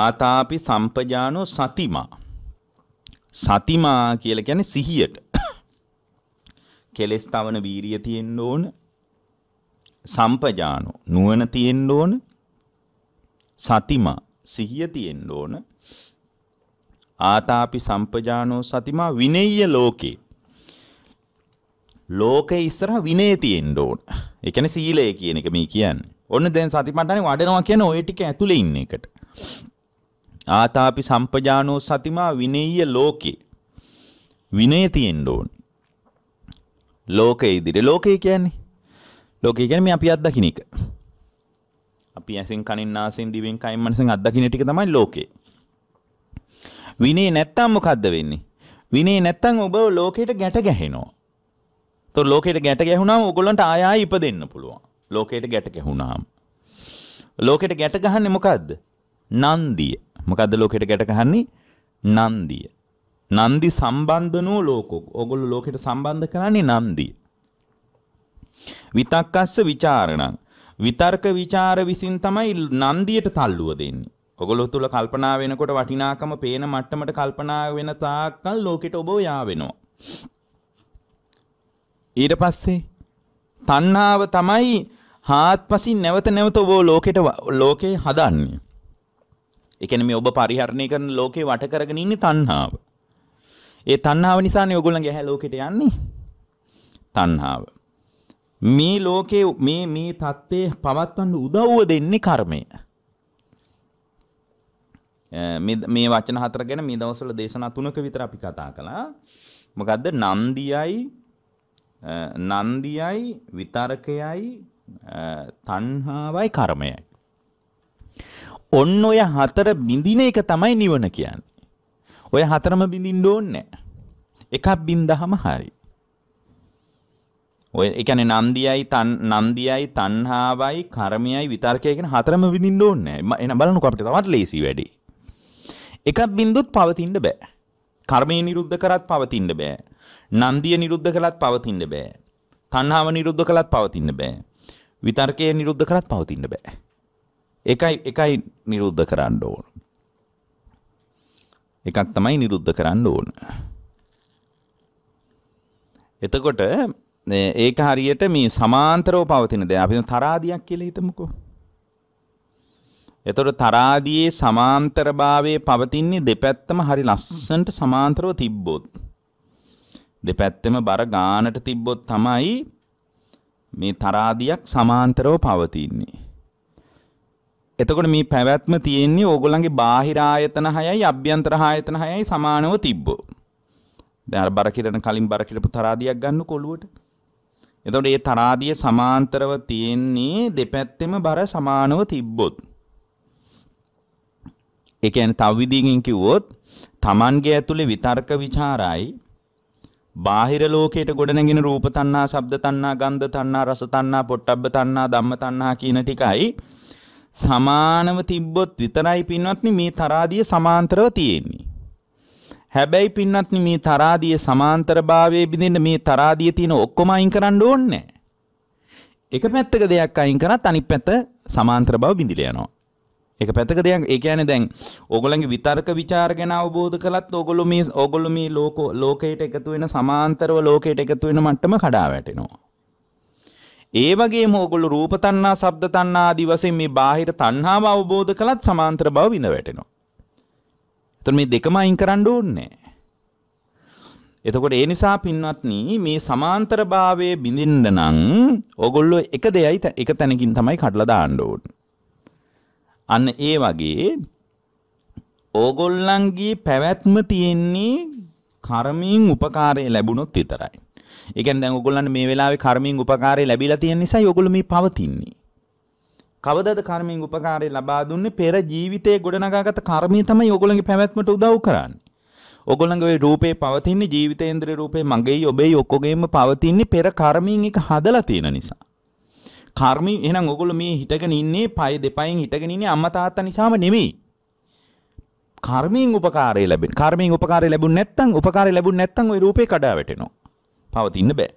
ආතාපි සම්පජානෝ සතිමා. සතිමා කියලා කියන්නේ සිහියට. කෙලස් තවන වීරිය තියෙන්න ඕන. සම්පජානෝ නුවණ තියෙන්න ඕන. සතිමා සිහිය තියෙන්න ඕන. ආතාපි සම්පජානෝ සතිමා විනෙය්‍ය ලෝකේ. ලෝකේ ඉස්සරහ විනය තියෙන්න ඕන. ඒ කියන්නේ සීලය කියන එක මේ කියන්නේ. ඔන්න දැන් සතිපට්ඨානෙ වඩනවා කියන ওই ටික ඇතුලේ ඉන්න එකට. ආතාපි සම්පජානෝ සතිමා විනෙය්‍ය ලෝකේ. විනය තියෙන්න ඕන. ලෝකයේ ඉදිරියේ ලෝකය කියන්නේ ලෝකය කියන්නේ මේ අපි අත්දකින්න එක. අපි ඇසින් කනින් නාසයෙන් දිවෙන් කයින් මනසෙන් අත්දකින්න ටික තමයි ලෝකේ. විනේ නැත්තම් මොකද්ද වෙන්නේ? විනේ නැත්තම් ඔබ ලෝකයට ගැට ගැහෙනවා. તો ලෝකයට ගැට ගැහුණාම ඕගොල්ලන්ට ආය ආය ඉපදෙන්න පුළුවන්. ලෝකයට ගැට ගැහුණාම. ලෝකයට ගැට ගහන්නේ මොකද්ද? නන්දිය. මොකද්ද ලෝකයට ගැට ගහන්නේ? නන්දිය. නන්දි සම්බන්ධනෝ ලෝකෝ. ඕගොල්ලෝ ලෝකයට සම්බන්ධ කරන්නේ නන්දිය. විතක්කස්ස ਵਿਚාරණං විතර්ක ਵਿਚාර විසින් තමයි නන්දියට තල්ලුව දෙන්නේ. ඔගොල්ලෝ තුල කල්පනා වෙනකොට වටිනාකම පේන මට්ටමට කල්පනා වෙන තාක්කල් ලෝකෙට ඔබ යා වෙනවා. ඊට පස්සේ තණ්හාව තමයි හාත්පසින් නැවත නැවත ඔබ ලෝකෙට ලෝකේ හදන්නේ. ඒ කියන්නේ මේ ඔබ පරිහරණය කරන ලෝකේ වට කරගෙන ඉන්නේ තණ්හාව. ඒ තණ්හාව නිසානේ ඔයගොල්ලන්ගේ ඇහැ ලෝකෙට යන්නේ. තණ්හාව. මේ ලෝකේ මේ මේ தත්ත්වයේ පවත්වන්න උදව්ව දෙන්නේ කර්මය. මේ වචන හතර ගැන මේ දවස්වල දේශනා තුනක විතර අපි කතා කළා. මොකද්ද? නන්දියයි නන්දියයි විතරකයයි තණ්හාවයි කර්මයයි. ඔන්න ඔය හතර බිඳින එක තමයි නිවන කියන්නේ. ඔය හතරම බිඳින්න ඕනේ නැහැ. එකක් බින්දහම හරි. ඔය ඒ කියන්නේ නන්දියයි තන් නන්දියයි තණ්හාවයි කර්මයයි විතර්කයයි කියන හතරම විඳින්න ඕනේ නැහැ. එහෙනම් බලන්නකෝ අපිට තවත් ලේසි වැඩි. එකක් බින්දුත් පවතින්න බෑ. කර්මය නිරුද්ධ කරත් පවතින්න බෑ. නන්දිය නිරුද්ධ කළත් පවතින්න බෑ. තණ්හාව නිරුද්ධ කළත් පවතින්න බෑ. විතර්කය නිරුද්ධ කරත් පවතින්න බෑ. එකයි එකයි නිරුද්ධ කරන්න ඕන. එකක් තමයි නිරුද්ධ කරන්න ඕන. එතකොට ඒක හරියට මේ සමාන්තරව පවතින දේ. අපි තරාදියක් කියලා හිතමුකෝ. එතකොට තරාදියේ සමාන්තරභාවයේ පවතින්නේ දෙපැත්තම හරි ලස්සනට සමාන්තරව තිබ්බොත්. දෙපැත්තෙම බර ගානට තිබ්බොත් තමයි මේ තරාදියක් සමාන්තරව පවතින්නේ. එතකොට මේ පැවැත්ම තියෙන්නේ ඕගොල්ලන්ගේ බාහිර ආයතන 6යි අභ්‍යන්තර ආයතන 6යි සමානව තිබ්බොත්. දැන් අර බර කිරණ කලින් බර කිරපු තරාදියක් ගන්නකො ඔළුවට. එතකොට මේ තරාදිය සමාන්තරව තියෙන්නේ දෙපැත්තෙම බර සමානව තිබ්බොත්. ඒ කියන්නේ තව විදිහකින් කිව්වොත් Tamange ඇතුලේ විතර්ක ਵਿਚාරයි බාහිර ලෝකයට ගොඩනැගෙන රූප තණ්හා, ශබ්ද තණ්හා, ගන්ධ තණ්හා, රස තණ්හා, පොට්ටබ්බ තණ්හා, ධම්ම තණ්හා කියන ටිකයි සමානව තිබ්බොත් විතරයි පින්වත්නි මේ තරාදිය සමාන්තරව තියෙන්නේ. හැබැයි පින්නත්නි මේ තරාදිය සමාන්තරභාවයේ බිඳින්න මේ තරාදිය තියෙන ඔක්කොම අයින් කරන්න ඕනේ එක පැත්තක දෙයක් අයින් කරත් අනිත් පැත්ත සමාන්තර බව බිඳිලා යනවා. එක පැත්තක දෙයක් ඒ කියන්නේ දැන් ඕගොල්ලන්ගේ විතර්ක ਵਿਚාර ගැන අවබෝධ කළත් ඕගොල්ලෝ මේ ඕගොල්ලෝ මේ ලෝක ලෝකයට එකතු වෙන සමාන්තරව ලෝකයට එකතු වෙන මට්ටම කඩා වැටෙනවා. ඒ වගේම ඕගොල්ලෝ රූප තණ්හා, ශබ්ද තණ්හා ආදී වශයෙන් මේ බාහිර තණ්හාව අවබෝධ කළත් සමාන්තර බව විඳ වැටෙනවා. එතකොට මේ දෙකම අයින් කරන්න ඕනේ. එතකොට ඒ නිසා පින්වත්නි මේ සමාන්තරභාවයේ බිඳින්න නම් ඕගොල්ලෝ එක දෙයයි එක තැනකින් තමයි කඩලා දාන්න ඕනේ. අන්න ඒ වගේ ඕගොල්ලන්ගේ පැවැත්ම තියෙන්නේ කර්මයෙන් උපකාරය ලැබුණොත් විතරයි. ඒ කියන්නේ දැන් ඕගොල්ලන්ට මේ වෙලාවේ කර්මයෙන් උපකාරය ලැබිලා තියෙන නිසා ඕගොල්ලෝ මේ පවතින්නේ. කවදද කර්මින් උපකාරය ලබා දුන්නේ පෙර ජීවිතයේ ගොඩනගාගත කර්මය තමයි ඔයගොල්ලන්ගේ පැවැත්මට උදව් කරන්නේ. ඔයගොල්ලන්ගේ රූපේ පවතින ජීවිතේන්ද්‍රේ රූපේ මගේයි ඔබේයි ඔක්කොගේම පවතින පෙර කර්මයෙන් එක හදලා තියෙන නිසා. කර්මී එහෙනම් ඔයගොල්ලෝ මේ හිටගෙන ඉන්නේ පය දෙපයින් හිටගෙන ඉන්නේ අම්මා තාත්තා නිසාම නෙමෙයි. කර්මයෙන් උපකාරය ලැබෙන. කර්මයෙන් උපකාරය ලැබුණ නැත්නම් උපකාරය ලැබුණ නැත්නම් ওই රූපේ කඩා වැටෙනවා. පවතින්න බෑ.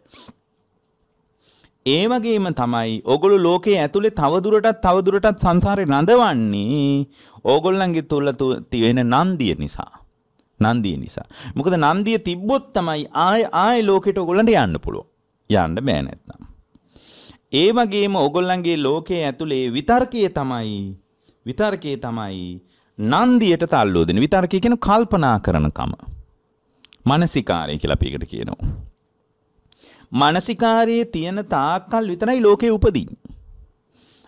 ඒ වගේම තමයි ඔගොලු ලෝකයේ ඇතුලේ තවදුරටත් තවදුරටත් සංසාරේ රඳවන්නේ ඕගොල්ලන්ගේ තුල තියෙන නන්දිය නිසා. නන්දිය නිසා. මොකද නන්දිය තිබ්බොත් තමයි ආය ආය ලෝකෙට ඔගොල්ලන්ට යන්න පුළුවන්. යන්න බෑ නැත්තම්. ඒ වගේම ඔගොල්ලන්ගේ ලෝකයේ ඇතුලේ විතර්කයේ තමයි විතර්කයේ තමයි නන්දියට තල්ලුව දෙන විතර්කය කියන කල්පනා කරනකම. මානසිකාරය කියලා අපි එකට කියනවා. මානසිකාරයේ තියෙන තාක්කල් විතරයි ලෝකේ උපදින්නේ.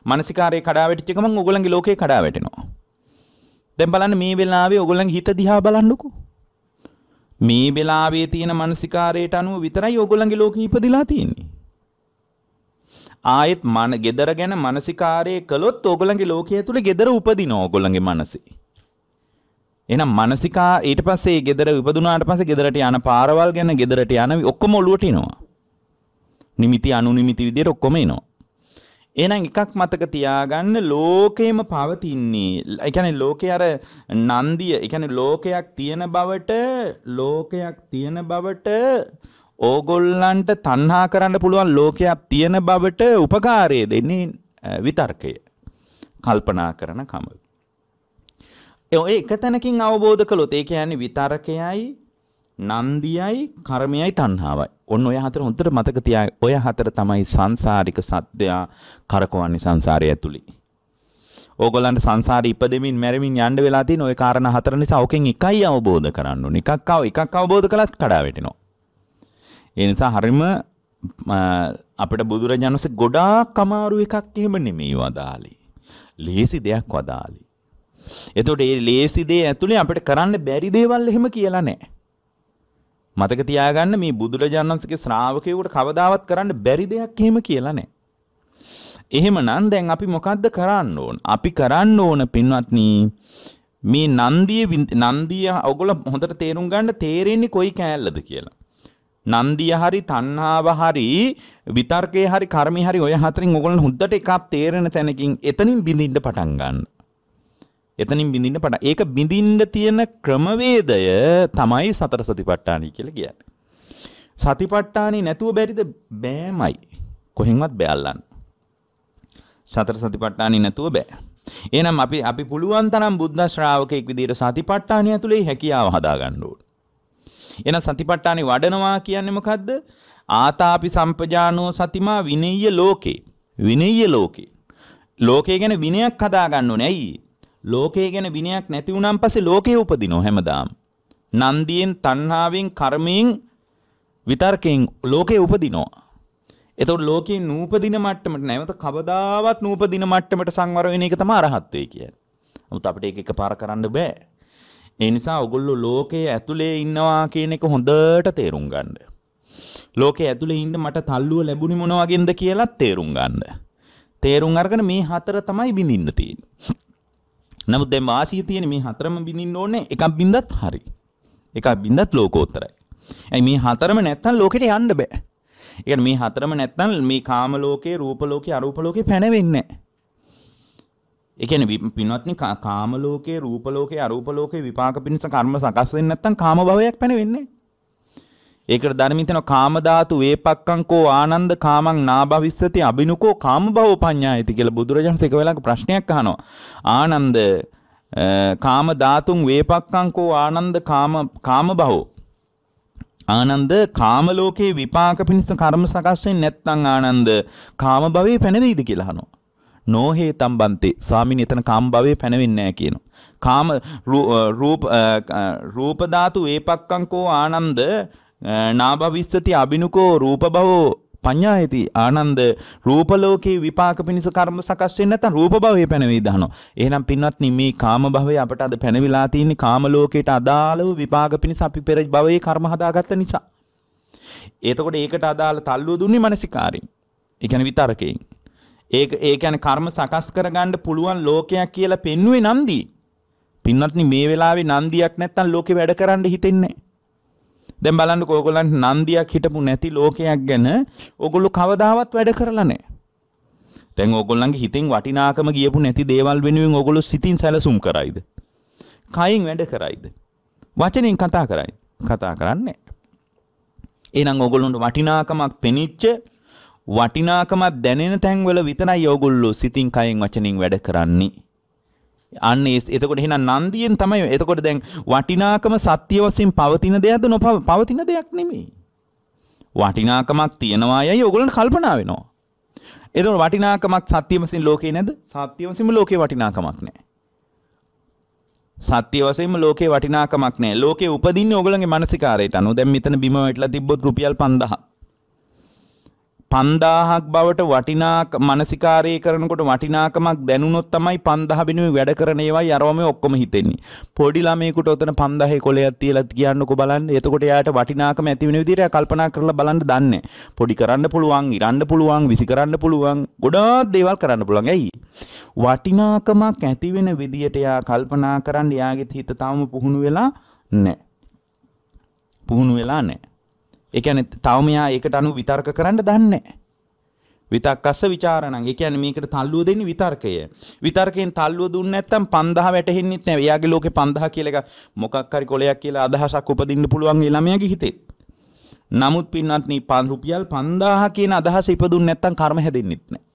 මානසිකාරයේ කඩා වැටිච්ච ගමන් ඕගොල්ලන්ගේ ලෝකේ කඩා වැටෙනවා. දැන් බලන්න මේ වෙලාවේ ඕගොල්ලන්ගේ හිත දිහා බලන්නකෝ. මේ වෙලාවේ තියෙන මානසිකාරයට අනුව විතරයි ඕගොල්ලන්ගේ ලෝකෙ ඉපදිලා තියෙන්නේ. ආයෙත් මන gedara ගැන මානසිකාරයේ කළොත් ඕගොල්ලන්ගේ ලෝකයේ ඇතුලේ gedara උපදිනවා ඕගොල්ලන්ගේ මනසේ. එහෙනම් මානසිකා ඊට පස්සේ gedara උපදුනාට පස්සේ gedarට යන පාරවල් ගැන gedarට යන ඔක්කොම ඔලුවට එනවා. නිමිති අනුනිමිති විදියට ඔක්කොම එනවා. එහෙනම් එකක් මතක තියාගන්න ලෝකෙම පවතින්නේ. ඒ කියන්නේ ලෝකේ අර නන්දිය, ඒ කියන්නේ ලෝකයක් තියෙන බවට ලෝකයක් තියෙන බවට ඕගොල්ලන්ට තණ්හා කරන්න පුළුවන් ලෝකයක් තියෙන බවට උපකාරය දෙන්නේ විතර්කය. කල්පනා කරන කම. ඒ එක තැනකින් අවබෝධ කළොත් ඒ කියන්නේ විතර්කයයි නන්දියයි කර්මයයි තණ්හාවයි. ඔන්න ඔය හතර හොඳට මතක තියා. ඔය හතර තමයි සංසාරික සත්‍යයා කරකවන්නේ සංසාරය ඇතුළේ. ඕගොල්ලන්ට සංසාරේ ඉපදෙමින් මැරෙමින් යන්න වෙලා තියෙන ওই කාරණා හතර නිසා ඔකෙන් එකයි අවබෝධ කරන්න ඕනේ. එකක් ආව එකක් අවබෝධ කළත් කඩා වැටෙනවා. ඒ නිසා හරිම අපිට බුදුරජාණන් වහන්සේ ගොඩාක් අමාරු එකක් එහෙම නෙමෙයි වදාළේ. ලේසි දෙයක් වදාළේ. එතකොට මේ ලේසි දේ ඇතුලේ අපිට කරන්න බැරි දේවල් එහෙම කියලා නැහැ. මතක තියාගන්න මේ බුදුරජාණන් වහන්සේගේ ශ්‍රාවකයෙකුට කවදාවත් කරන්න බැරි දෙයක් එහෙම කියලා නැහැ. එහෙමනම් දැන් අපි මොකද්ද කරන්න ඕන? අපි කරන්න ඕන පින්වත්නි මේ නන්දිය නන්දිය ඔයගොල්ලෝ හොඳට තේරුම් ගන්න තේරෙන්නේ කොයි කෑල්ලද කියලා. නන්දිය හරි තණ්හාව හරි විතර්කේ හරි කර්මේ හරි ඔය හතරෙන් ඔයගොල්ලෝ හොඳට එකක් තේරෙන තැනකින් එතනින් බිඳින්න පටන් ගන්න. එතනින් බිඳින්න පටන් ඒක බිඳින්න තියෙන ක්‍රමවේදය තමයි සතර සතිපට්ඨානයි කියලා කියන්නේ. සතිපට්ඨානි නැතුව බැරිද බෑමයි. කොහෙන්වත් බෑල්ලන්න. සතර සතිපට්ඨානි නැතුව බෑ. එහෙනම් අපි අපි පුළුවන් තරම් බුද්ධ ශ්‍රාවකෙක් විදිහට සතිපට්ඨානිය ඇතුලේ හැකියාව හදාගන්න ඕනේ. එහෙනම් සතිපට්ඨානි වඩනවා කියන්නේ මොකද්ද? ආතාපි සම්පජානෝ සතිමා විනීය ලෝකේ. විනීය ලෝකේ. ලෝකේ ගැන විනයක් හදාගන්න ඕනේ. ඇයි? ලෝකයේ ගැන විනයක් නැති වුණාන් පස්සේ ලෝකේ උපදිනෝ හැමදාම. නන්දියෙන්, තණ්හාවෙන්, කර්මයෙන්, විතර්කයෙන් ලෝකේ උපදිනෝ. එතකොට ලෝකේ නූපදින මට්ටමට නැවත කවදාවත් නූපදින මට්ටමට සංවර වෙන එක තමයි අරහත්ත්වය කියන්නේ. නමුත් අපිට ඒක එකපාර කරන්න බෑ. ඒ නිසා ඔගොල්ලෝ ලෝකයේ ඇතුලේ ඉන්නවා කියන එක හොඳට තේරුම් ගන්න. ලෝකයේ ඇතුලේ ඉන්න මට තල්ලුව ලැබුණේ මොන වගේන්ද කියලා තේරුම් ගන්න. තේරුම් අරගෙන මේ හතර තමයි බිඳින්න තියෙන්නේ. නමුත් දැන් වාසිය තියෙන මේ හතරම බිඳින්න ඕනේ එකක් බින්දත් හරි. එකක් බින්දත් ලෝකෝත්තරයි. ඇයි මේ හතරම නැත්තම් ලෝකෙට යන්න බෑ. ඒ කියන්නේ මේ හතරම නැත්තම් මේ කාම ලෝකේ, රූප ලෝකේ, අරූප ලෝකේ පැනවෙන්නේ නැහැ. ඒ කියන්නේ පින්වත්නි කාම ලෝකේ, රූප ලෝකේ, අරූප ලෝකේ විපාක පිණිස කර්ම සකස් වෙන්නේ නැත්තම් කාම භවයක් පැනවෙන්නේ නැහැ. ඒකට ධර්මයෙන් තියෙනවා කාම ධාතු වේපක්කංකෝ ආනන්ද කාමං නාභවිස්සති අබිනුකෝ කාම භව පඤ්ඤායති කියලා බුදුරජාණන් එක වෙලාවක ප්‍රශ්නයක් අහනවා. ආනන්ද කාම ධාතුන් වේපක්කංකෝ ආනන්ද කාම කාම භවෝ ආනන්ද කාම ලෝකේ විපාක පිණිස කර්ම සකස් වෙන්නේ නැත්නම් ආනන්ද කාම භවයේ පැනවෙයිද කියලා අහනවා. නොහේ තම්බන්තේ ස්වාමීන් එතන කාම භවයේ පැනවෙන්නේ නැහැ කියනවා. කාම රූප රූප ධාතු වේපක්කංකෝ ආනන්ද නාභවිස්සති අබිනුකෝ රූප භවෝ පඤ්ඤායති ආනන්ද රූපලෝකේ විපාක පිණිස කර්ම සකස් වෙන්නේ නැත්නම් රූප භවයේ පැනවී දහනවා. එහෙනම් පින්වත්නි මේ කාම භවය අපට අද පැනවිලා තියෙන්නේ කාම ලෝකයට අදාළව විපාක පිණිස අපි පෙර භවයේ කර්ම හදාගත්ත නිසා. එතකොට ඒකට අදාළ තල්ලුව දුන්නේ මානසිකාරයෙන්. ඒ කියන්නේ විතරකයෙන්. ඒක ඒ කියන්නේ කර්ම සකස් කරගන්න පුළුවන් ලෝකයක් කියලා පෙන්වුවේ නන්දී. පින්වත්නි මේ වෙලාවේ නන්දියක් නැත්නම් ලෝකේ වැඩ කරන්න හිතෙන්නේ නැහැ. දැන් බලන්න ඕගොල්ලන්ට නන්දියක් හිටපු නැති ලෝකයක් ගැන ඕගොල්ලෝ කවදාවත් වැඩ කරලා නැහැ. දැන් ඕගොල්ලන්ගේ හිතෙන් වටිනාකම ගියපු නැති දේවල් වෙනුවෙන් ඕගොල්ලෝ සිතින් සැලසුම් කරයිද? කයින් වැඩ කරයිද? වචනෙන් කතා කරයි. කතා කරන්නේ එහෙනම් ඕගොල්ලොන්ට වටිනාකමක් පෙනිච්ච වටිනාකමක් දැනෙන තැන්වල විතරයි ඕගොල්ලෝ සිතින් කයින් වචනින් වැඩ කරන්නේ. අන්න එතකොට එහෙනම් නන්දියෙන් තමයි එතකොට දැන් වටිනාකම සත්‍ය වශයෙන් පවතින දෙයක්ද නොපවතින දෙයක් නෙමෙයි. වටිනාකමක් තියනවා යයි ඕගොල්ලන්ට කල්පනා වෙනවා. එතකොට වටිනාකමක් සත්‍ය වශයෙන් ලෝකේ නැද්ද? සත්‍ය වශයෙන්ම ලෝකේ වටිනාකමක් නැහැ. සත්‍ය වශයෙන්ම ලෝකේ වටිනාකමක් නැහැ. ලෝකේ උපදින්නේ ඕගොල්ලන්ගේ මානසිකාරයට අනුව. දැන් මෙතන බිම වැටලා තිබ්බොත් රුපියල් 5000 පන්දාහක් බවට වටිනාක මනසිකාරය කරනකොට වටිනාකමක් දැනුනොත් තමයි පන්දහ වෙනුවෙන් වැඩ කරන ඒවා යරවම ඔක්කොම හිතෙන්නේ. පොඩි ළමයෙකුට ඔතන 5000 කොලයක් තියලා කියන්නකෝ බලන්න. එතකොට එයාට වටිනාකම ඇති වෙන විදිහට කල්පනා කරලා බලන්න දන්නේ. පොඩි කරන්න පුළුවන්, ඉරන්න පුළුවන්, විසි කරන්න පුළුවන්, ගොඩාක් දේවල් කරන්න පුළුවන්. ඇයි? වටිනාකමක් ඇති වෙන විදිහට එයා කල්පනා කරන් එයාගේ හිත තාම පුහුණු වෙලා නැහැ. පුහුණු වෙලා නැහැ. ඒ කියන්නේ තවම යා ඒකට අනු විතර්ක කරන්න දන්නේ විතක්කස්ස ਵਿਚාරණං ඒ කියන්නේ මේකට තල්ලුව දෙන්නේ විතර්කය විතර්කයෙන් තල්ලුව දුන්නේ නැත්නම් 5000 වැටෙන්නෙත් නැහැ. එයාගේ ලෝකේ 5000 කියලා එක මොකක් හරි කොලයක් කියලා අදහසක් උපදින්න පුළුවන් ඒ ළමයාගේ හිතේ. නමුත් පින්වත්නි 5 රුපියල් 5000 කියන අදහස ඉපදුන්නේ නැත්නම් කර්ම හැදෙන්නෙත් නැහැ.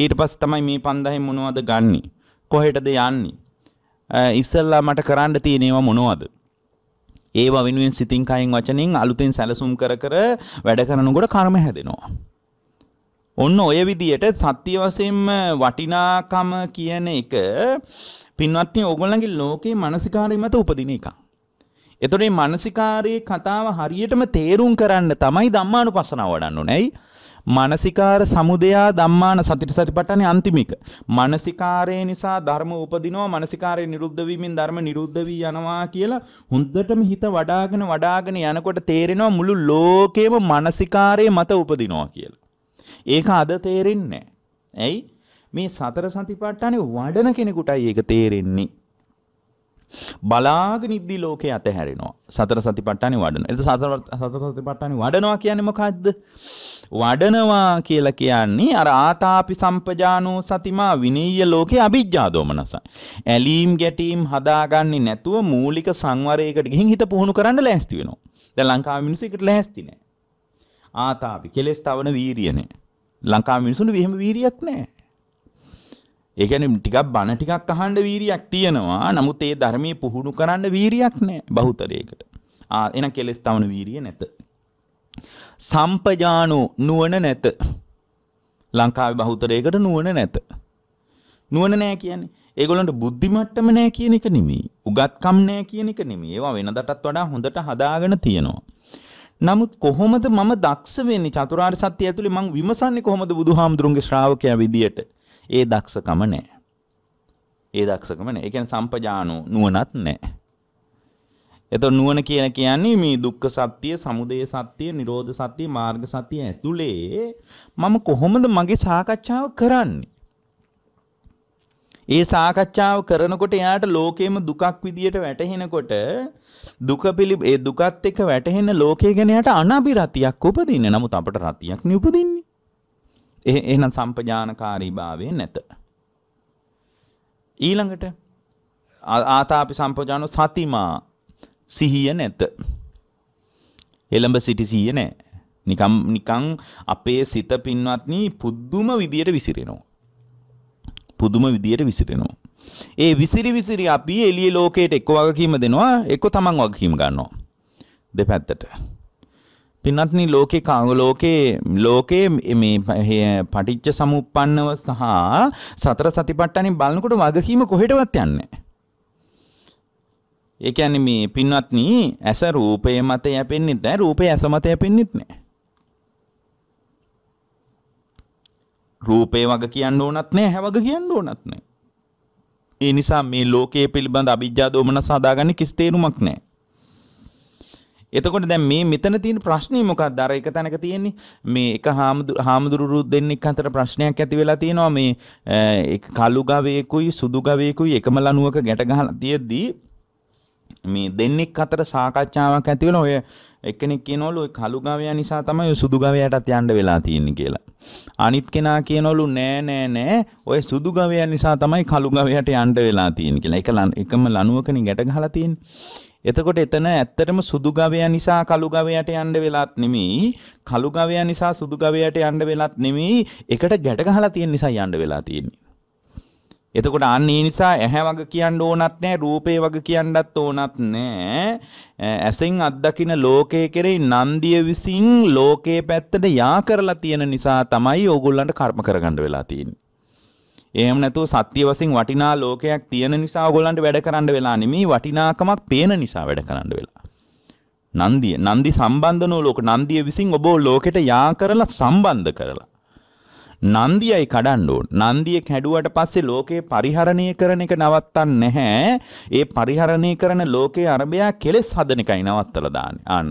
ඊට පස්සේ තමයි මේ 5000 මොනවද ගන්නේ? කොහෙටද යන්නේ? ඉස්සල්ලා මට කරන්න තියෙනේවා මොනවද? ඒ වවිනුවෙන් සිතින් කයින් වචනින් අලුතෙන් සැලසුම් කර කර වැඩ කරනකොට කර්ම හැදෙනවා. ඔන්න ඔය විදියට සත්‍ය වශයෙන්ම වටිනාකම කියන එක පින්වත්නි ඕගොල්ලන්ගේ ලෝකේ මානසිකාරය මත උපදින එකක්. එතකොට මේ මානසිකාරයේ කතාව හරියටම තේරුම් කරන්න තමයි ධම්මානුපස්සනාව වඩන්න ඕනේ. ඇයි? මානසිකාර සමුදයා ධම්මාන සතිට සතිපට්ඨානේ අන්තිමික. මානසිකාරය නිසා ධර්ම උපදිනවා මානසිකාරය නිරුද්ධ වීමෙන් ධර්ම නිරුද්ධ වී යනවා කියලා හොඳටම හිත වඩාගෙන වඩාගෙන යනකොට තේරෙනවා මුළු ලෝකෙම මානසිකාරයේ මත උපදිනවා කියලා. ඒක අද තේරෙන්නේ ඇයි? මේ සතර සතිපට්ඨානේ වඩන කෙනෙකුටයි ඒක තේරෙන්නේ. බලාගෙන ඉද්දි ලෝකේ අතහැරෙනවා. සතර සතිපට්ඨානේ වඩන. එතකොට සතර සතර සතිපට්ඨානේ වඩනවා කියන්නේ මොකද්ද? වඩනවා කියලා කියන්නේ අර ආතාපි සම්පජානෝ සතිමා විනීය ලෝකේ අභිජ්ජා දෝමනස. ඇලීම් ගැටීම් හදාගන්නේ නැතුව මූලික සංවරයකට ගිහින් හිත පුහුණු කරන්න ලෑස්ති වෙනවා. දැන් ලංකාවේ මිනිස්සු එකට ලෑස්ති නෑ. ආතාපි කෙලස් තවන වීරියනේ. ලංකාවේ මිනිසුන්ට එහෙම වීරියක් නෑ. ඒ කියන්නේ ටිකක් බණ ටිකක් අහන්න වීරියක් තියෙනවා. නමුත් ඒ ධර්මයේ පුහුණු කරන්න වීරියක් නැහැ බහුතරයකට. ආ එන කෙලස් තවන වීරිය නැත. සම්පජානෝ නුවණ නැත. ලංකාවේ බහුතරයකට නුවණ නැත. නුවණ නැහැ කියන්නේ ඒගොල්ලන්ට බුද්ධි මට්ටම නැහැ කියන එක නෙමෙයි. උගත්කම් නැහැ කියන එක නෙමෙයි. ඒවා වෙනදටත් වඩා හොඳට හදාගෙන තියෙනවා. නමුත් කොහොමද මම දක්ෂ වෙන්නේ චතුරාර්ය සත්‍ය ඇතුලේ මං විමසන්නේ කොහොමද බුදුහාමුදුරන්ගේ ශ්‍රාවකයා විදියට? ඒ දක්ෂකම නැහැ. ඒ දක්ෂකම නැහැ. ඒ කියන්නේ සම්පජානෝ නුවණත් නැහැ. එතකොට නුවණ කියන කියන්නේ මේ දුක්ඛ සත්‍ය, සමුදය සත්‍ය, නිරෝධ සත්‍ය, මාර්ග සත්‍ය ඇතුලේ මම කොහොමද මගේ සාකච්ඡාව කරන්නේ? ඒ සාකච්ඡාව කරනකොට එයාට ලෝකෙම දුකක් විදියට වැටහෙනකොට දුක පිළි ඒ දුකත් එක්ක වැටහෙන ලෝකයේ ගැන එයාට අනබිරතියක් උපදින්නේ. නමුත් අපට රතියක් නෙ උපදින්නේ. ඒ එහෙනම් සම්පජානකාරී භාවයේ නැත. ඊළඟට ආතාපි සම්පජානෝ සතිමා සිහිය නැත. එළඹ සිටි සිහිය නැහැ. නිකම් නිකං අපේ සිත පින්වත්නි පුදුම විදියට විසිරෙනවා. පුදුම විදියට විසිරෙනවා. ඒ විසිරි විසිරි අපි එළිය ලෝකයට එක්ක වගකීම දෙනවා එක්ක තමන් වගකීම ගන්නවා. දෙපැත්තට. පින්වත්නි ලෝකේ කාංග ලෝකේ ලෝකේ මේ පටිච්ච සමුප්පන්නව සහ සතර සතිපට්ඨානෙන් බලනකොට වගකීම කොහෙටවත් යන්නේ නැහැ. ඒ කියන්නේ මේ පින්වත්නි ඇස රූපේ මත යැපෙන්නෙත් නැහැ රූපේ ඇස මත යැපෙන්නෙත් නැහැ. රූපේ වග කියන්න ඕනත් නැහැ හැවග කියන්න ඕනත් නැහැ. ඒ නිසා මේ ලෝකයේ පිළිබඳ අවිජ්ජා දෝමනස හදාගන්න කිසි තේරුමක් නැහැ. එතකොට දැන් මේ මෙතන තියෙන ප්‍රශ්නේ මොකක්ද? අර එක තැනක තියෙන්නේ මේ එක හාමුදුරු දෙන්නෙක් අතර ප්‍රශ්නයක් ඇති වෙලා තියෙනවා මේ කළු ගවයෙකුයි සුදු ගවයෙකුයි එකම ලණුවක ගැට ගහලා තියෙද්දී මේ දෙන්නෙක් අතර සාකච්ඡාවක් ඇති වෙලා ඔය එක්කෙනෙක් කියනවලු ඔය කළු ගවයා නිසා තමයි ඔය සුදු ගවයාටත් යන්න වෙලා තියෙන්නේ කියලා. අනිත් කෙනා කියනවලු නෑ නෑ නෑ ඔය සුදු ගවයා නිසා තමයි කළු ගවයාට යන්න වෙලා තියෙන්නේ කියලා. එක එකම ලණුවකනේ ගැට ගහලා තියෙන්නේ. එතකොට එතන ඇත්තටම සුදු ගවයා නිසා කළු ගවයාට යන්න වෙලාත් නෙමෙයි කළු ගවයා නිසා සුදු ගවයාට යන්න වෙලාත් නෙමෙයි එකට ගැට ගහලා තියෙන නිසා යන්න වෙලා තියෙන්නේ. එතකොට අන්න ඒ නිසා ඇහැ වග කියන්න ඕනත් නැහැ රූපේ වග කියන්නත් ඕනත් නැහැ. ඇසෙන් අත්දකින ලෝකයේ කෙරෙහි නන්දිය විසින් ලෝකයේ පැත්තට යා කරලා තියෙන නිසා තමයි ඕගොල්ලන්ට කර්ම කරගන්න වෙලා තියෙන්නේ. එහෙම නැතුව සත්‍ය වශයෙන් වටිනා ලෝකයක් තියෙන නිසා ඕගොල්ලන්ට වැඩ කරන්න වෙලා නෙමෙයි වටිනාකමක් පේන නිසා වැඩ කරන්න වෙලා. නන්දිය නන්දි සම්බන්ධනෝ ලෝක නන්දිය විසින් ඔබ ලෝකෙට යා කරලා සම්බන්ධ කරලා නන්දියයි කඩන්න ඕන. නන්දියෙක් හැඩුවට පස්සේ ලෝකේ පරිහරණය කරන එක නවත්තන්න නැහැ. ඒ පරිහරණය කරන ලෝකේ අරබයා කෙලෙස් හදන එකයි නවත්තලා දාන්නේ. අන්න.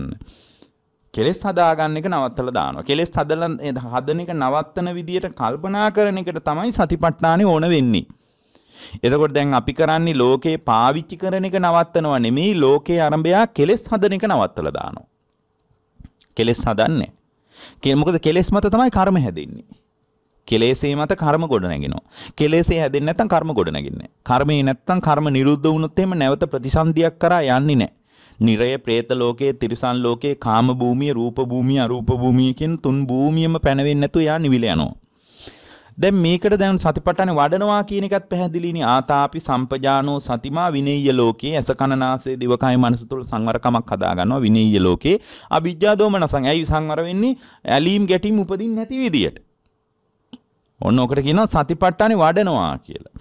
කෙලෙස් හදාගන්න එක නවත්තලා දානවා. කෙලෙස් හදලා හදන එක නවත්තන විදියට කල්පනා කරන එකට තමයි සතිපට්ඨානෙ ඕන වෙන්නේ. එතකොට දැන් අපි කරන්නේ ලෝකේ පාවිච්චි කරන එක නවත්තනවා නෙමෙයි ලෝකේ අරඹයා කෙලෙස් හදන එක නවත්තලා දානවා. කෙලෙස් හදන්නේ. මොකද කෙලෙස් මත තමයි කර්ම හැදෙන්නේ. කෙලෙසේ මත කර්ම ගොඩ නැගෙනවා. කෙලෙසේ හැදෙන්නේ නැත්නම් කර්ම ගොඩ නැගින්නේ. කර්මේ නැත්නම් කර්ම නිරුද්ධ වුණොත් එහෙම නැවත ප්‍රතිසන්දියක් කරා යන්නේ නැහැ. නිරය പ്രേත ලෝකයේ, තිරිසන් ලෝකයේ, කාම භූමිය, රූප භූමිය, අරූප භූමිය කියන තුන් භූමියම පැනවෙන්නේ නැතුව යා නිවිල යනවා. දැන් මේකට දැන් සතිපට්ඨාන වඩනවා කියන එකත් පැහැදිලිනේ ආතාපි සම්පජානෝ සතිමා විනීය ලෝකේ ඇස කනනාසේ දිවකය මනස තුල සංවරකමක් හදා ගන්නවා විනීය ලෝකේ අවිජ්ජා දෝමනසං ඇයි සංවර වෙන්නේ ඇලීම් ගැටීම් උපදින්නේ නැති විදියට ඔන්න ඕකට කියනවා සතිපට්ඨානෙ වඩනවා කියලා.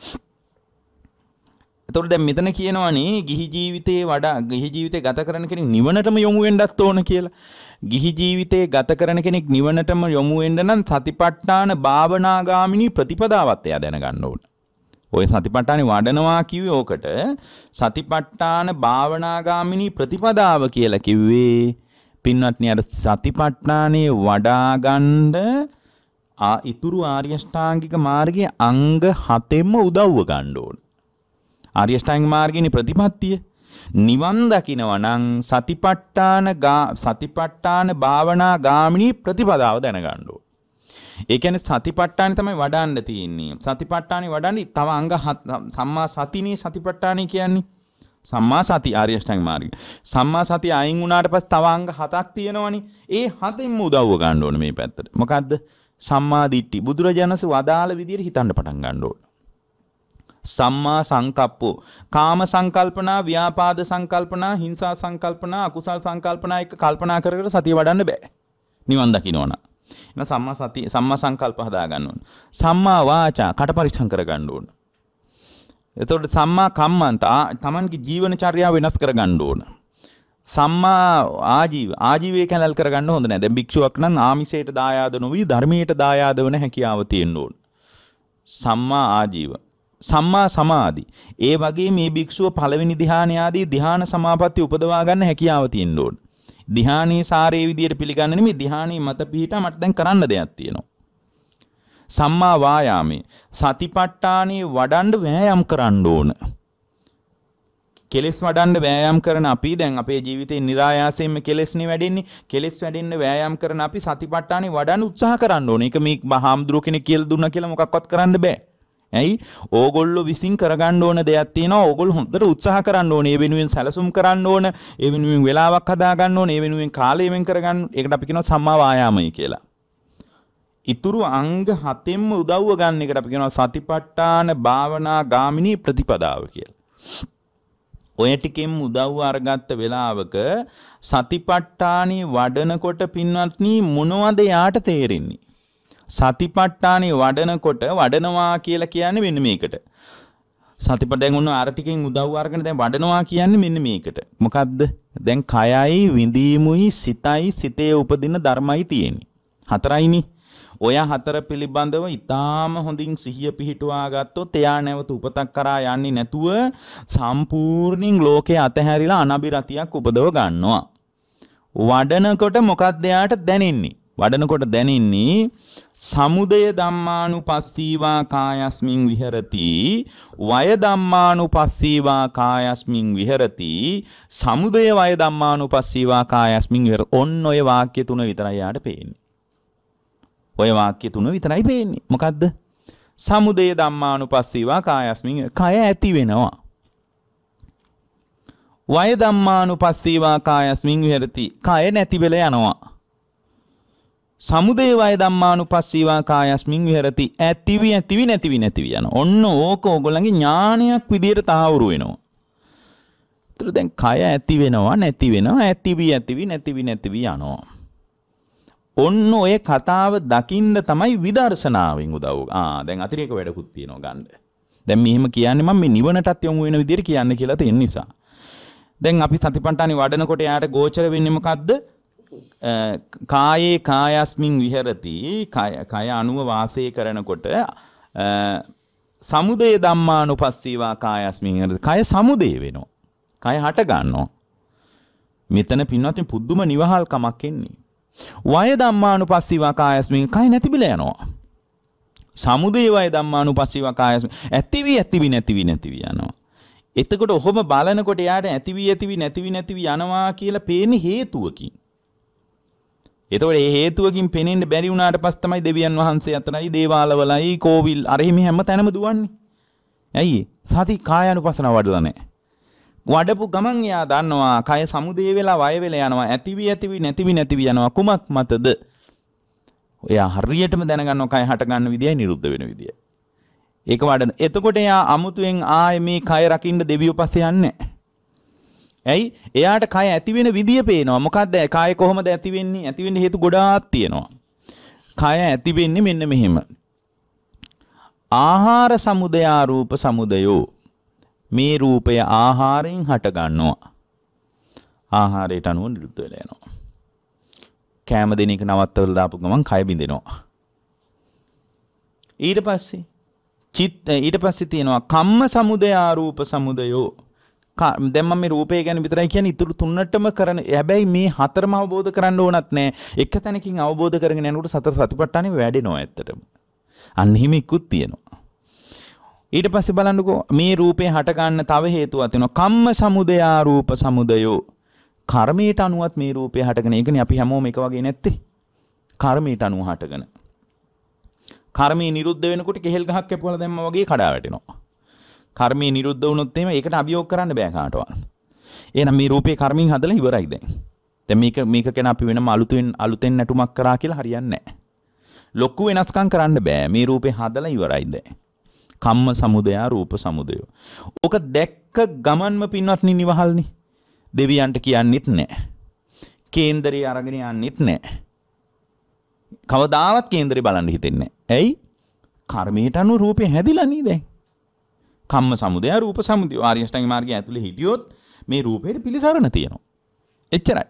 එතකොට දැන් මෙතන කියනවනේ ගිහි ජීවිතේ වඩා ගිහි ජීවිතේ ගත කරන කෙනෙක් නිවනටම යොමු වෙන්නත් ඕන කියලා. ගිහි ජීවිතේ ගත කරන කෙනෙක් නිවනටම යොමු වෙන්න නම් සතිපට්ඨාන භාවනාගාමිනී ප්‍රතිපදාවත් එයා දැනගන්න ඕන. ඔය සතිපට්ඨානේ වඩනවා කිව්වේ ඕකට සතිපට්ඨාන භාවනාගාමිනී ප්‍රතිපදාව කියලා කිව්වේ පින්වත්නි අර සතිපට්ඨානේ වඩා ගන්න ආ ඉතුරු ආර්ය ෂ්ටාංගික මාර්ගයේ අංග 7ෙම උදව්ව ගන්න ඕන. ආර්ය ෂ්ටාංගික මාර්ගයේ ප්‍රතිපත්තිය නිවන් දකිනවා නම් සතිපට්ඨාන සතිපට්ඨාන භාවනා ගාමිනී ප්‍රතිපදාව දැනගන්න ඕන. ඒ කියන්නේ සතිපට්ඨානෙ තමයි වඩන්න තියෙන්නේ. සතිපට්ඨානෙ වඩන්නේ තව අංග සම්මා සතිනේ සතිපට්ඨානෙ කියන්නේ. සම්මා සති ආර්ය ෂ්ටාංග මාර්ගය. සම්මා සති අයින් වුණාට පස්සේ තව අංග හතක් තියෙනවනේ. ඒ හතෙන්ම උදව්ව ගන්න ඕනේ මේ පැත්තට. මොකද්ද? සම්මා දිට්ඨි බුදුරජාණන්සේ වදාළ විදිහට හිතන්න පටන් ගන්න ඕන. සම්මා සංකප්පෝ කාම සංකල්පනා ව්‍යාපාද සංකල්පනා හිංසා සංකල්පනා අකුසල් සංකල්පනා එක කල්පනා කර කර සතිය වඩන්න බෑ. නිවන් දකින්න ඕන. එහෙනම් සම්මා සති සම්මා සංකල්ප හදා ගන්න ඕන. සම්මා වාචා කට පරික්ෂම් කර ගන්න ඕන. එතකොට සම්මා කම්මන්ත තමන්ගේ ජීවන චර්යාව වෙනස් කර ගන්න ඕන. සම්මා ආජීව ආජීවය කැලල් කරගන්න හොඳ නෑ දැන් භික්ෂුවක් නම් ආමිසයට දායාද නොවි ධර්මයට දායාද වන හැකියාව තියෙන්න ඕන සම්මා ආජීව සම්මා සමාධි ඒ වගේ මේ භික්ෂුව පළවෙනි ධ්‍යාන ආදී ධ්‍යාන සමාපatti උපදවා ගන්න හැකියාව තියෙන්න ඕන ධ්‍යානී සාරේ විදියට පිළිගන්න නෙමෙයි ධ්‍යානී මත පිහිටා මට දැන් කරන්න දෙයක් තියෙනවා සම්මා වායාමයේ සතිපට්ඨානේ වඩන්න වෑයම් කරන්න ඕන කෙලෙස් වඩන්න වෑයම් කරන අපි දැන් අපේ ජීවිතේ નિરાයාසයෙන්ම කෙලෙස්නේ වැඩෙන්නේ. කෙලෙස් වැඩෙන්න වෑයම් කරන අපි සතිපට්ඨානේ වඩන්න උත්සාහ කරන්න ඕනේ. ඒක මේ මහාම්දුර කෙනෙක් කියලා දුන්නා කියලා මොකක්වත් කරන්න බෑ. ඇයි? ඕගොල්ලෝ විසින් කරගන්න ඕන දෙයක් තියෙනවා. ඕගොල්ලෝ හොඳට උත්සාහ කරන්න ඕනේ. ඒ වෙනුවෙන් සැලසුම් කරන්න ඕන. ඒ වෙනුවෙන් වෙලාවක් හදා ගන්න ඕනේ. ඒ වෙනුවෙන් කාලය වෙන් කරගන්න. ඒකට අපි කියනවා සම්මා වායාමය කියලා. ඉතුරු අංග හතෙන්ම උදව්ව ගන්න එකට අපි කියනවා සතිපට්ඨාන භාවනා ගාමිනී ප්‍රතිපදාව කියලා. ඔය ටිකෙන් උදව්ව අරගත්ත වෙලාවක සතිපට්ඨානෙ වඩනකොට පින්වත්නි මොනවද යාට තේරෙන්නේ? සතිපට්ඨානෙ වඩනකොට වඩනවා කියලා කියන්නේ මෙන්න මේකට. සතිපට්ඨාන උන අර ටිකෙන් උදව්ව අරගෙන දැන් වඩනවා කියන්නේ මෙන්න මේකට. මොකද්ද? දැන් කයයි විඳීමුයි සිතයි සිතේ උපදින ධර්මයි තියෙන්නේ. හතරයිනේ. ඔය හතර පිළිබඳව ඉතාම හොඳින් සිහිය පිහිටුවා ගත්තොත් එයා නැවත උපතක් කරා යන්නේ නැතුව සම්පූර්ණින් ලෝකේ අතහැරිලා අනබිරතියක් උපදව ගන්නවා. වඩනකොට මොකක්ද එයාට දැනෙන්නේ? වඩනකොට දැනෙන්නේ සමුදය ධම්මානුපස්සීවා කායස්මින් විහෙරති වය ධම්මානුපස්සීවා කායස්මින් විහෙරති සමුදය වය ධම්මානුපස්සීවා කායස්මින් විහෙර ඔන්න ඔය වාක්‍ය තුන විතරයි යාට පේන්නේ ඔය වාක්‍ය තුන විතරයි පේන්නේ. මොකද්ද? සමුදය ධම්මානුපස්සීවා කායස්මින් කය ඇති වෙනවා. වය ධම්මානුපස්සීවා කායස්මින් විහෙරති. කය නැති වෙලා යනවා. සමුදය වය ධම්මානුපස්සීවා කායස්මින් විහෙරති. ඇතිවි ඇතිවි නැතිවි නැතිවි යන. ඔන්න ඕක ඕගොල්ලන්ගේ ඥානයක් විදියට තහවුරු වෙනවා. ඒතර දැන් කය ඇති වෙනවා නැති වෙනවා ඇතිවි ඇතිවි නැතිවි නැතිවි යනවා. ඔන්න ඔය කතාව දකින්න තමයි විදර්ශනාවෙන් උදව්. ආ දැන් අතිරේක වැඩකුත් තියෙනවා ගන්න. දැන් මෙහෙම කියන්නේ මම මේ නිවනටත් යොමු වෙන විදිහට කියන්න කියලා තියෙන නිසා. දැන් අපි සතිපට්ඨානේ වඩනකොට යාට ගෝචර වෙන්නේ මොකද්ද? කායේ කායස්මින් විහෙරති කය අනුව වාසය කරනකොට සමුදය ධම්මානුපස්සීවා කායස්මින් විහෙරති. කය සමුදය වෙනවා. කය හට ගන්නවා. මෙතන පින්වත්නි පුදුම නිවහල්කමක් එන්නේ. වය ධම්මානු පස්සීවා කායස්මින් කයි නැතිබිල යනවා. සමුදේ වය ධම්මානු පස්සීවා කායස්ම ඇතිවී ඇතිවි නැතිවි නැතිවී යනවා. එතකොට ඔහොම බලනකොට යාට ඇතිවී ඇතිවි නැතිවි නැතිවි යනවා කියලා පේන හේතුවකින්. එතකොට ඒ හේතුවකින් පෙනෙන්න බැරි වුණාට පස්සේ තමයි දෙවියන් වහන්සේ අතරයි දේවාලවලයි කෝවිල් අර එහෙම හැම තැනම දුවන්නේ. ඇයි? සති කායानुපසනාව වඩලා නැහැ. වඩපු ගමන් එයා දන්නවා කය සමුදේ වෙලා වය වෙලා යනවා ඇතිවි ඇතිවි නැතිවි නැතිවි යනවා කුමක් මතද ඔයා හරියටම දැනගන්නවා කය හට ගන්න විදියයි නිරුද්ධ වෙන විදිය. ඒක වඩන. එතකොට එයා අමුතුවෙන් ආයේ මේ කය රකින්න දෙවියෝ පස්සේ යන්නේ ඇයි? එයාට කය ඇති වෙන විදිය පේනවා. මොකද්ද? කය කොහොමද ඇති වෙන්නේ? ඇති වෙන්න හේතු ගොඩාක් තියෙනවා. කය ඇති වෙන්නේ මෙන්න මෙහෙම. ආහාර සමුදයා රූප සමුදයෝ මේ රූපය ආහාරයෙන් හටගන්නවා. ආහාරයට අනුව නිරුද්ධ වෙලා යනවා. කෑම දෙන එක නවත්තවල දාපු ගමන් කය බිඳෙනවා. ඊට පස්සේ චිත් ඊට පස්සේ තියෙනවා කම්ම සමුදය ආරූප සමුදයෝ. දැන් මම මේ රූපය ගැන විතරයි කියන්නේ ඉතුරු තුනටම කරන හැබැයි මේ හතරම අවබෝධ කරන්න ඕනත් නෑ. එක තැනකින් අවබෝධ කරගෙන යනකොට සතර සතිපට්ඨානෙ වැඩෙනවා ඇත්තටම. අන්න හිමිකුත් තියෙනවා. ඊට පස්සේ බලන්නකෝ මේ රූපේ හට ගන්න තව හේතුවක් තියෙනවා. කම්ම සමුදයා රූප සමුදයෝ. කර්මයට අනුවත් මේ රූපය හටගෙන. ඒකනේ අපි හැමෝම එක වගේ නැත්තේ. කර්මයට අනුව හටගෙන. කර්මය නිරුද්ධ වෙනකොට කෙහෙල් ගහක් කැපුවලා දැම්ම වගේ කඩා වැටෙනවා. කර්මය නිරුද්ධ වුණොත් එහෙම ඒකට අභියෝග කරන්න බෑ කාටවත්. එහෙනම් මේ රූපේ කර්මෙන් හදලා ඉවරයි දැන්. දැන් මේක මේක ගැන අපි වෙනම අලුතෙන් අලුතෙන් නැටුමක් කරා කියලා හරියන්නේ නැහැ. ලොකු වෙනස්කම් කරන්න බෑ. මේ රූපේ හදලා ඉවරයි දැන්. කම්ම සමුදයා රූප සමුදයෝ. ඕක දැක්ක ගමන්ම පින්වත්නි නිවහල්නි. දෙවියන්ට කියන්නෙත් නෑ. කේන්දරේ අරගෙන යන්නෙත් නෑ. කවදාවත් කේන්දරේ බලන්න හිතෙන්නේ නෑ. ඇයි? කර්මයට අනුව රූපේ හැදිලා නේද? කම්ම සමුදය රූප සමුදය ආර්යශ්‍රැංග මාර්ගය ඇතුලේ හිටියොත් මේ රූපේට පිළිසරණ තියෙනවා. එච්චරයි.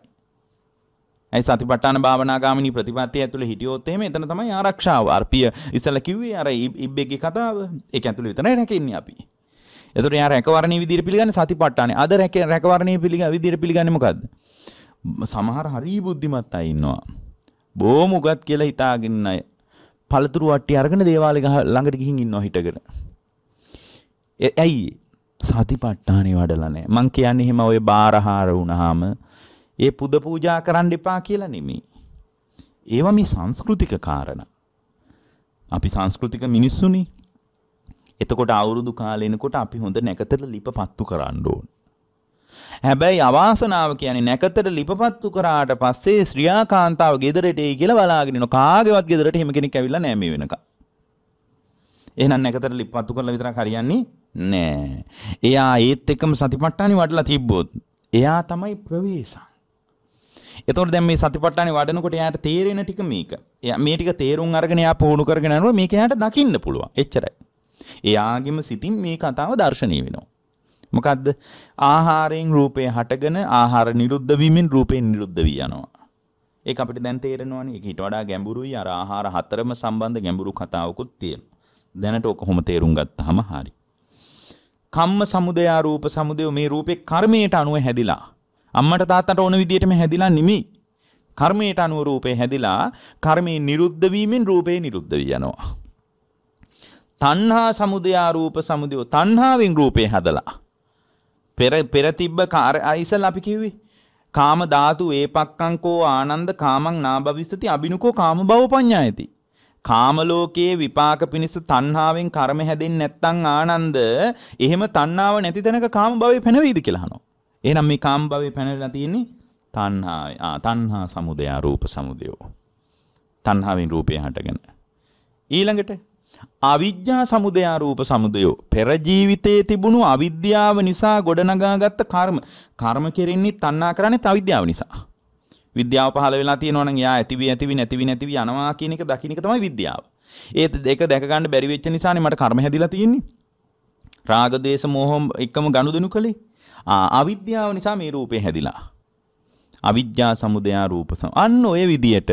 ඇයි සතිපට්ඨාන භාවනාගාමිනී ප්‍රතිපත්තිය ඇතුළේ හිටියොත් එහෙම එතන තමයි ආරක්ෂාව. අර්පිය ඉස්සලා කිව්වේ අර ඉබ්බෙක්ගේ කතාව. ඒක ඇතුළේ විතරයි රැකෙන්නේ අපි. එතකොට යා රැකවරණීය විදිහට පිළිගන්නේ සතිපට්ඨානේ. අද රැක රැකවරණීය පිළිග විදිහට පිළිගන්නේ මොකද්ද? සමහර හරි බුද්ධිමත් අය ඉන්නවා. බොහොම උගත් කියලා හිතාගෙන අය. පළතුරු වට්ටිය අරගෙන දේවාලේ ගහ ළඟට ගිහින් ඉන්නවා හිටගෙන. ඇයි? සතිපට්ඨානේ වඩලා නැහැ. මං කියන්නේ එහෙම ওই බාරහාර වුණාම ඒ පුද පූජා කරන්න එපා කියලා නෙමෙයි. ඒවා මේ සංස්කෘතික කාරණා. අපි සංස්කෘතික මිනිස්සුනේ. එතකොට අවුරුදු කාලේ එනකොට අපි හොඳ නැකතට ලිපපත්තු කරන්න ඕන. හැබැයි අවාසනාව කියන්නේ නැකතට ලිපපත්තු කරාට පස්සේ ශ්‍රියාකාන්තාව ගෙදරට එයි කියලා බලාගෙන ඉන්න කාගේවත් ගෙදරට හිම කෙනෙක් ඇවිල්ලා නැහැ මේ වෙනකම්. එහෙනම් නැකතට ලිපපත්තු කරලා විතරක් හරියන්නේ නැහැ. එයා ඒත් එක්කම සතිපට්ඨානෙ වඩලා තිබ්බොත් එයා තමයි ප්‍රවේසම්. එතකොට දැන් මේ සතිපට්ඨානෙ වඩනකොට එයාට තේරෙන ටික මේක. මේ ටික තේරුම් අරගෙන එයා පුහුණු කරගෙන යනකොට මේක එයාට දකින්න පුළුවන්. එච්චරයි. එයාගෙම සිතින් මේ කතාව දැర్శණීය වෙනවා. මොකද්ද? ආහාරයෙන් රූපේ හටගෙන ආහාර නිරුද්ධ වීමෙන් රූපේ නිරුද්ධ වී යනවා. ඒක අපිට දැන් තේරෙනවානේ. ඒක ඊට වඩා ගැඹුරුයි. අර ආහාර හතරම සම්බන්ධ ගැඹුරු කතාවකුත් තියෙනවා. දැනට ඔක කොහොම තේරුම් ගත්තාම හරි. කම්ම සමුදය රූප සමුදය මේ රූපේ කර්මයට අනුව හැදිලා අම්මට තාත්තට ඕන විදිහටම හැදිලා නිමෙයි. කර්මයට අනුව රූපේ හැදිලා කර්මයේ නිරුද්ධ වීමෙන් රූපේ නිරුද්ධ වී යනවා. තණ්හා සමුදයා රූප සමුදය තණ්හාවෙන් රූපේ හැදලා. පෙර පෙර තිබ්බ අයිසල් අපි කිව්වේ කාම ධාතු ඒපක්කංකෝ ආනන්ද කාමං නාභවිස්සති අබිනුකෝ කාම භව පඤ්ඤායති කාම ලෝකයේ විපාක පිණිස තණ්හාවෙන් කර්ම හැදෙන්නේ නැත්නම් ආනන්ද එහෙම තණ්හාව නැති තැනක කාම භවේ පැනවීද කියලා අහනවා එහෙනම් මේ කාම භවයේ පැනලා තියෙන්නේ තණ්හාවයි. ආ තණ්හා සමුදය රූප සමුදයෝ. තණ්හාවෙන් රූපය හටගෙන. ඊළඟට අවිද්‍යා සමුදය රූප සමුදයෝ. පෙර ජීවිතයේ තිබුණු අවිද්‍යාව නිසා ගොඩනගාගත්ත කර්ම. කර්ම කෙරෙන්නේ තණ්හා කරන්නේ අවිද්‍යාව නිසා. විද්‍යාව පහළ වෙලා තියෙනවා නම් යා ඇතිවි ඇතිවි නැතිවි නැතිවි යනවා කියන එක දකින්න එක තමයි විද්‍යාව. ඒ දෙක දැක ගන්න බැරි වෙච්ච නිසානේ මට කර්ම හැදිලා තියෙන්නේ. රාග දේශ මොහොම් එකම ගනුදෙනු කළේ. අවිද්‍යාව නිසා මේ රූපේ හැදිලා. අවිද්‍යා සමුදයා රූප අන්න ඔය විදියට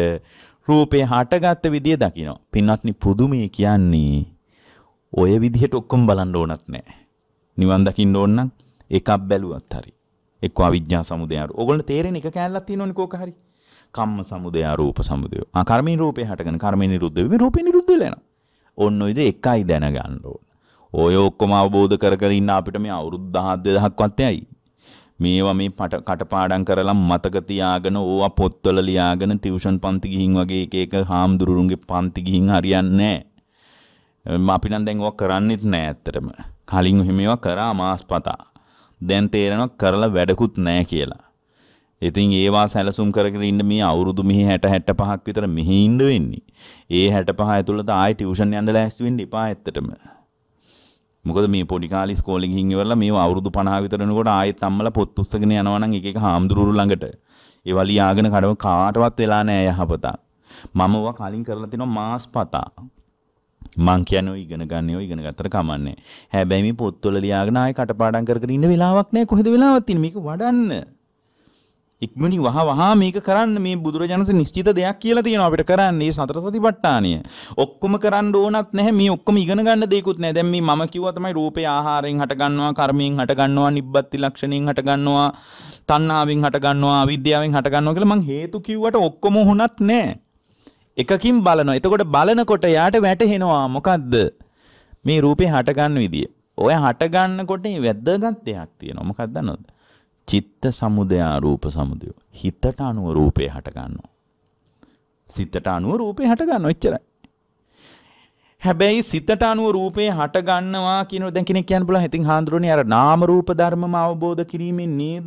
රූපේ හටගත්ත විදිය දකිනවා. පින්වත්නි පුදුමේ කියන්නේ ඔය විදිහට ඔක්කොම බලන්න ඕනත් නෑ. නිවන් දකින්න ඕන නම් එකක් බැලුවත් හරි. එක්ක අවිද්‍යා සමුදය ආරූප. ඕගොල්ලෝ තේරෙන එක කෑල්ලක් තියෙනවනේ කෝක හරි. කම්ම සමුදය ආරූප සමුදය. ආ කර්මී රූපේ හටගෙන කර්මී නිරුද්ධ වෙවි රූපේ නිරුද්ධ වෙලා යනවා. ඕන්න ඔයද එකයි දැනගන්න ඕන. ඔය ඔක්කොම අවබෝධ කර කර ඉන්න අපිට මේ අවුරුදු 12000ක්වත් ඇයි? මේවා මේ කටපාඩම් කරලා මතක තියාගෙන ඕවා පොත්වල ලියාගෙන ටියුෂන් පන්ති ගිහින් වගේ එක එක හාමුදුරුවන්ගේ පන්ති ගිහින් හරියන්නේ නැහැ. අපි නම් දැන් ඕවා කරන්නෙත් නැහැ ඇත්තටම. කලින් එහෙම ඒවා කරා මාස්පතා. දැන් තේරෙනවා කරලා වැඩකුත් නැහැ කියලා. ඉතින් ඒවා සැලසුම් කරගෙන ඉන්න මේ අවුරුදු මෙහි 60 65ක් විතර මෙහි ඉන්න වෙන්නේ. ඒ 65 ඇතුළත ආයෙ ටියුෂන් යන්න ලෑස්ති වෙන්න එපා ඇත්තටම. මොකද මේ පොඩි කාලේ ස්කෝලෙන් ගිහින් ඉවරලා මේව අවුරුදු 50 විතර වෙනකොට ආයෙත් අම්මලා පොත් පුස්තකගෙන යනවා නම් එක එක හාමුදුරුවෝ ළඟට ඒ වලියාගෙන කඩම කාටවත් වෙලා නෑ යහපතක් මම ඔවා කලින් කරලා තිනවා මාස්පතා මං කියන්නේ ඉගෙන ගන්න ඔය ඉගෙන ගත්තට කමන්නේ හැබැයි මේ පොත්වල ලියාගෙන ආයෙ කටපාඩම් කර කර ඉන්න වෙලාවක් නෑ කොහෙද වෙලාවක් තියෙන්නේ මේක වඩන්න ඉක්මනි වහ වහා මේක කරන්න මේ බුදුරජාණන්සේ නිශ්චිත දෙයක් කියලා තියෙනවා අපිට කරන්න මේ සතර සතිපට්ඨානය. ඔක්කොම කරන්න ඕනත් නැහැ මේ ඔක්කොම ඉගෙන ගන්න දෙයක්වත් නැහැ. දැන් මේ මම කිව්වා තමයි රූපේ ආහාරයෙන් හට ගන්නවා, කර්මයෙන් හට ගන්නවා, නිබ්බත්ති ලක්ෂණයෙන් හට ගන්නවා, තණ්හාවෙන් හට ගන්නවා, අවිද්‍යාවෙන් හට ගන්නවා කියලා මං හේතු කිව්වට ඔක්කොම හුණත් නැහැ. එකකින් බලනවා. එතකොට බලනකොට යාට වැටහෙනවා මොකද්ද? මේ රූපේ හට ගන්න විදිය. ඔය හට ගන්නකොට වැදගත් දෙයක් තියෙනවා. මොකක්ද දන්නවද? චිත්ත සමුදයා රූප සමුදය. හිතට අනුව රූපේ හට ගන්නවා. සිතට අනුව රූපේ හට ගන්නවා එච්චරයි. හැබැයි සිතට අනුව රූපේ හට ගන්නවා කියන දැන් කෙනෙක් කියන්න පුළුවන් ඉතින් හාඳුරුනේ අර නාම රූප ධර්මම අවබෝධ කිරීමෙන් නේද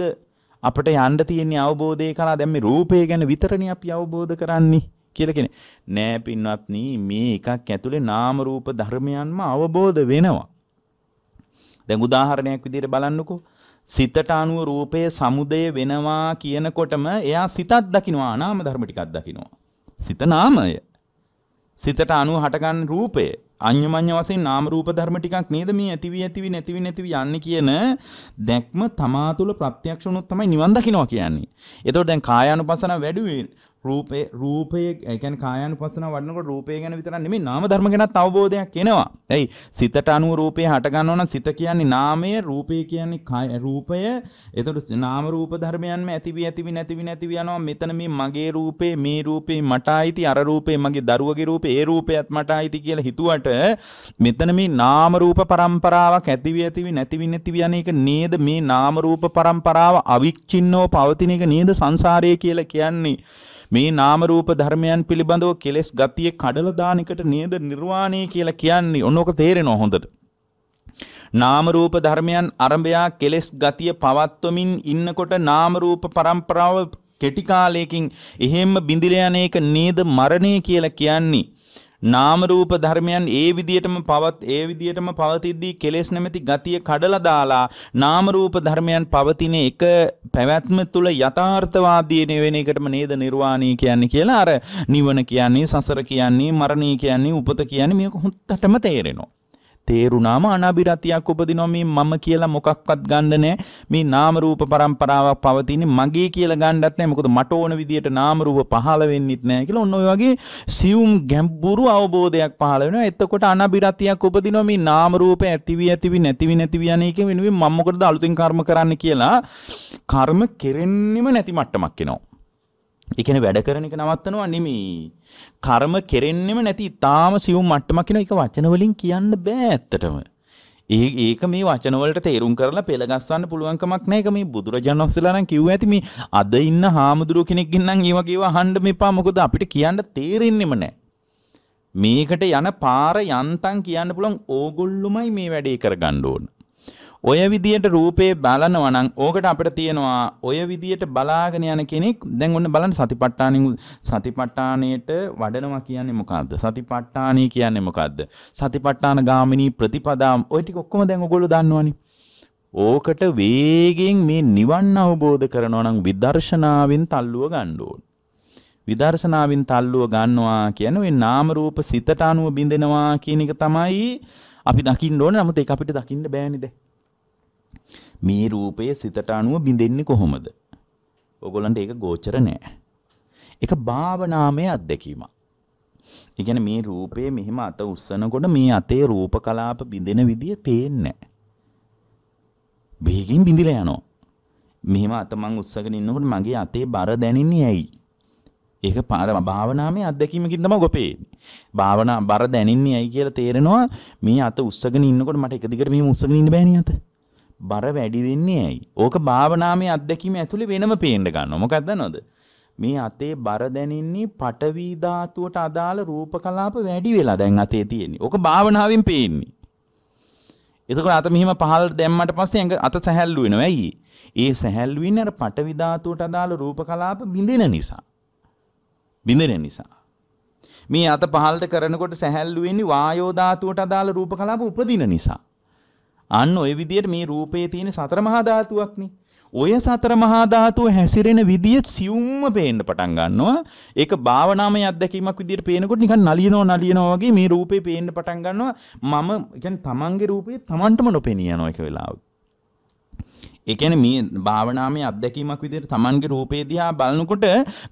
අපිට යන්න තියෙන්නේ අවබෝධය කරා දැන් මේ රූපය ගැන විතරනේ අපි අවබෝධ කරන්නේ කියලා කෙනෙක්. නෑ පින්වත්නි මේ එකක් ඇතුලේ නාම රූප ධර්මයන්ම අවබෝධ වෙනවා. දැන් උදාහරණයක් විදිහට බලන්නකෝ සිතට අනුව රූපයේ සමුදය වෙනවා කියනකොටම එයා සිතක් දකිනවා නාම ධර්ම ටිකක් දකිනවා. සිත නාමය. සිතට අනුව හටගන්න රූපය අඤ්ඤමඤ්ඤ වශයෙන් නාම රූප ධර්ම ටිකක් නේද මේ ඇතිවි ඇතිවි නැතිවි නැතිවි යන්නේ කියන දැක්ම තමා තුළ ප්‍රත්‍යක්ෂ වුණොත් තමයි නිවන් දකින්නවා කියන්නේ. එතකොට දැන් කායානුපසන වැඩුවේ රූපේ රූපය ගැන කායන පසන වන්නකොට රූපය ගැන විතර නෙමේ නාම ධර්ම ගැනත් අවබෝධයක් එනවා. ඇයි සිතට අනුව රූපය හටගන්නවා නම් සිත කියන්නේ නාමය රූපය කියන්නේ කාය රූපය. එතකොට නාම රූප ධර්මයන්ම ඇතිවි ඇතිවි නැතිවි නැතිවි යනවා. මෙතන මේ මගේ රූපේ මේ රූපේ මට ආйти අර රූපේ මගේ දරුවගේ රූපේ ඒ රූපයත් මට ආйти කියලා හිතුවට මෙතන මේ නාම රූප પરම්පරාවක් ඇතිවි ඇතිවි නැතිවි නැතිවි යන එක නේද මේ නාම රූප પરම්පරාව අවිච්ඡින්නව පවතින එක නේද සංසාරය කියලා කියන්නේ. මේ නාම රූප ධර්මයන් පිළිබඳව කෙලෙස් ගතිය කඩලා දාන එකට නේද නිර්වාණය කියලා කියන්නේ. ඔන්නෝක තේරෙනවා හොඳට. නාම රූප ධර්මයන් අරඹයා කෙලෙස් ගතිය පවත්වමින් ඉන්නකොට නාම රූප પરම්පරාව කෙටි කාලයකින් එහෙම්ම බිඳිලා යන එක නේද මරණය කියලා කියන්නේ. නාම රූප ධර්මයන් ඒ විදියටම පවත් ඒ විදියටම පවතිද්දී කෙලෙස් නැමැති ගතිය කඩලා දාලා නාම රූප ධර්මයන් පවතින එක පැවැත්ම තුළ යථාර්ථවාදී නෙවෙන එකටම නේද නිර්වාණය කියන්නේ කියලා අර නිවන කියන්නේ සසර කියන්නේ මරණය කියන්නේ උපත කියන්නේ මේක හොත්තටම තේරෙනවා තේරුණාම අනාබිරතියක් උපදිනවා මේ මම කියලා මොකක්වත් ගන්න නැහැ මේ නාම රූප પરම්පරාවක් පවතින්නේ මගේ කියලා ගන්නත් නැහැ මොකද මට ඕන විදියට නාම රූප පහළ වෙන්නෙත් නැහැ කියලා ඔන්න ඔය වගේ සියුම් ගැඹුරු අවබෝධයක් පහළ වෙනවා එතකොට අනාබිරතියක් උපදිනවා මේ නාම රූප ඇතිවි ඇතිවි නැතිවි නැතිවි යන එකෙන් වෙනුවෙන් මම මොකටද අලුතෙන් කර්ම කරන්න කියලා කර්ම කෙරෙන්නෙම නැති මට්ටමක් එනවා ඒ කියන්නේ වැඩ කරන එක නවත්තනවා නෙමෙයි. කර්ම කෙරෙන්නෙම නැති ඊටාම සියුම් මට්ටමක් කියන එක වචන වලින් කියන්න බෑ ඇත්තටම. ඒ ඒක මේ වචන වලට තේරුම් කරලා පෙළගස්සන්න පුළුවන් කමක් නැහැ. ඒක මේ බුදුරජාණන් වහන්සේලා නම් කිව්ව ඇති මේ අද ඉන්න හාමුදුරුව කෙනෙක්ගෙන් නම් ඊ වගේ ඒවා අහන්න මෙපා. මොකද අපිට කියන්න තේරෙන්නෙම නැහැ. මේකට යන පාර යන්තම් කියන්න පුළුවන් ඕගොල්ලොමයි මේ වැඩේ කරගන්න ඕන. ඔය විදියට රූපේ බලනවා නම් ඕකට අපිට තියෙනවා ඔය විදියට බලාගෙන යන කෙනෙක් දැන් ඔන්න බලන්න සතිපට්ඨානෙ සතිපට්ඨානෙට වඩනවා කියන්නේ මොකද්ද සතිපට්ඨානෙ කියන්නේ මොකද්ද සතිපට්ඨාන ගාමිනී ප්‍රතිපදාම් ওই ටික ඔක්කොම දැන් ඔයගොල්ලෝ දන්නවනේ ඕකට වේගෙන් මේ නිවන් අවබෝධ කරනවා නම් විදර්ශනාවෙන් තල්ලුව ගන්න ඕනේ විදර්ශනාවෙන් තල්ලුව ගන්නවා කියන ওই නාම රූප සිතට අනුව බින්දෙනවා කියන එක තමයි අපි දකින්න ඕනේ. නමුත් ඒක අපිට දකින්න බෑනේ දැන්. මේ රූපය සිතට අනුව බිඳෙන්නේ කොහොමද? ඔයගොල්ලන්ට ඒක ගෝචර නෑ. ඒක භාවනාමය අත්දැකීමක්. ඒ කියන්නේ මේ රූපයේ මෙහිම අත උස්සනකොට මේ අතේ රූප කලාප බිඳෙන විදිය පේන්නේ නෑ. බෙහෙකින් බිඳිලා යනවා. මෙහෙම අත මං උස්සගෙන ඉන්නකොට මගේ අතේ බර දැනෙන්නේ ඇයි? ඒක පාරම භාවනාවේ අත්දැකීමකින් තමයි ගොපේ. භාවනා බර දැනෙන්නේ ඇයි කියලා තේරෙනවා මේ අත උස්සගෙන ඉන්නකොට මට එක දිගට මෙහෙම උස්සගෙන ඉන්න බෑනේ අත. බර වැඩි වෙන්නේ ඇයි? ඕක භාවනාමය අත්දැකීම ඇතුලේ වෙනම පේන්න ගන්නවා. මොකක්ද නේද? මේ අතේ බර දැනින්නේ පටවි ධාතුවට අදාළ රූප කලාප වැඩි වෙලා දැන් අතේ තියෙන්නේ. ඕක භාවනාවෙන් පේන්නේ. එතකොට අත මෙහිම පහළ දැම්මට පස්සේ ඇඟ අත සැහැල්ලු වෙනවා. ඇයි? ඒ සැහැල්ලු වෙන්නේ අර පටවි ධාතුවට අදාළ රූප කලාප බිඳෙන නිසා. බිඳෙන නිසා. මේ අත පහළට කරනකොට සැහැල්ලු වෙන්නේ වායෝ ධාතුවට අදාළ රූප කලාප උපදින නිසා. අන්න ওই විදියට මේ රූපයේ තියෙන සතර මහා ධාතුවක්නේ. ඔය සතර මහා ධාතුව හැසිරෙන විදිය සියුම්ම පේන්න පටන් ගන්නවා. ඒක භාවනාමය අත්දැකීමක් විදියට පේනකොට නිකන් නලියනවා නලියනවා වගේ මේ රූපේ පේන්න පටන් ගන්නවා. මම කියන්නේ තමන්ගේ රූපේ තමන්ටම නොපෙනී යනවා එක වෙලාවක. ඒ කියන්නේ මේ භාවනාවේ අත්දැකීමක් විදිහට Tamanගේ රූපේ දිහා බලනකොට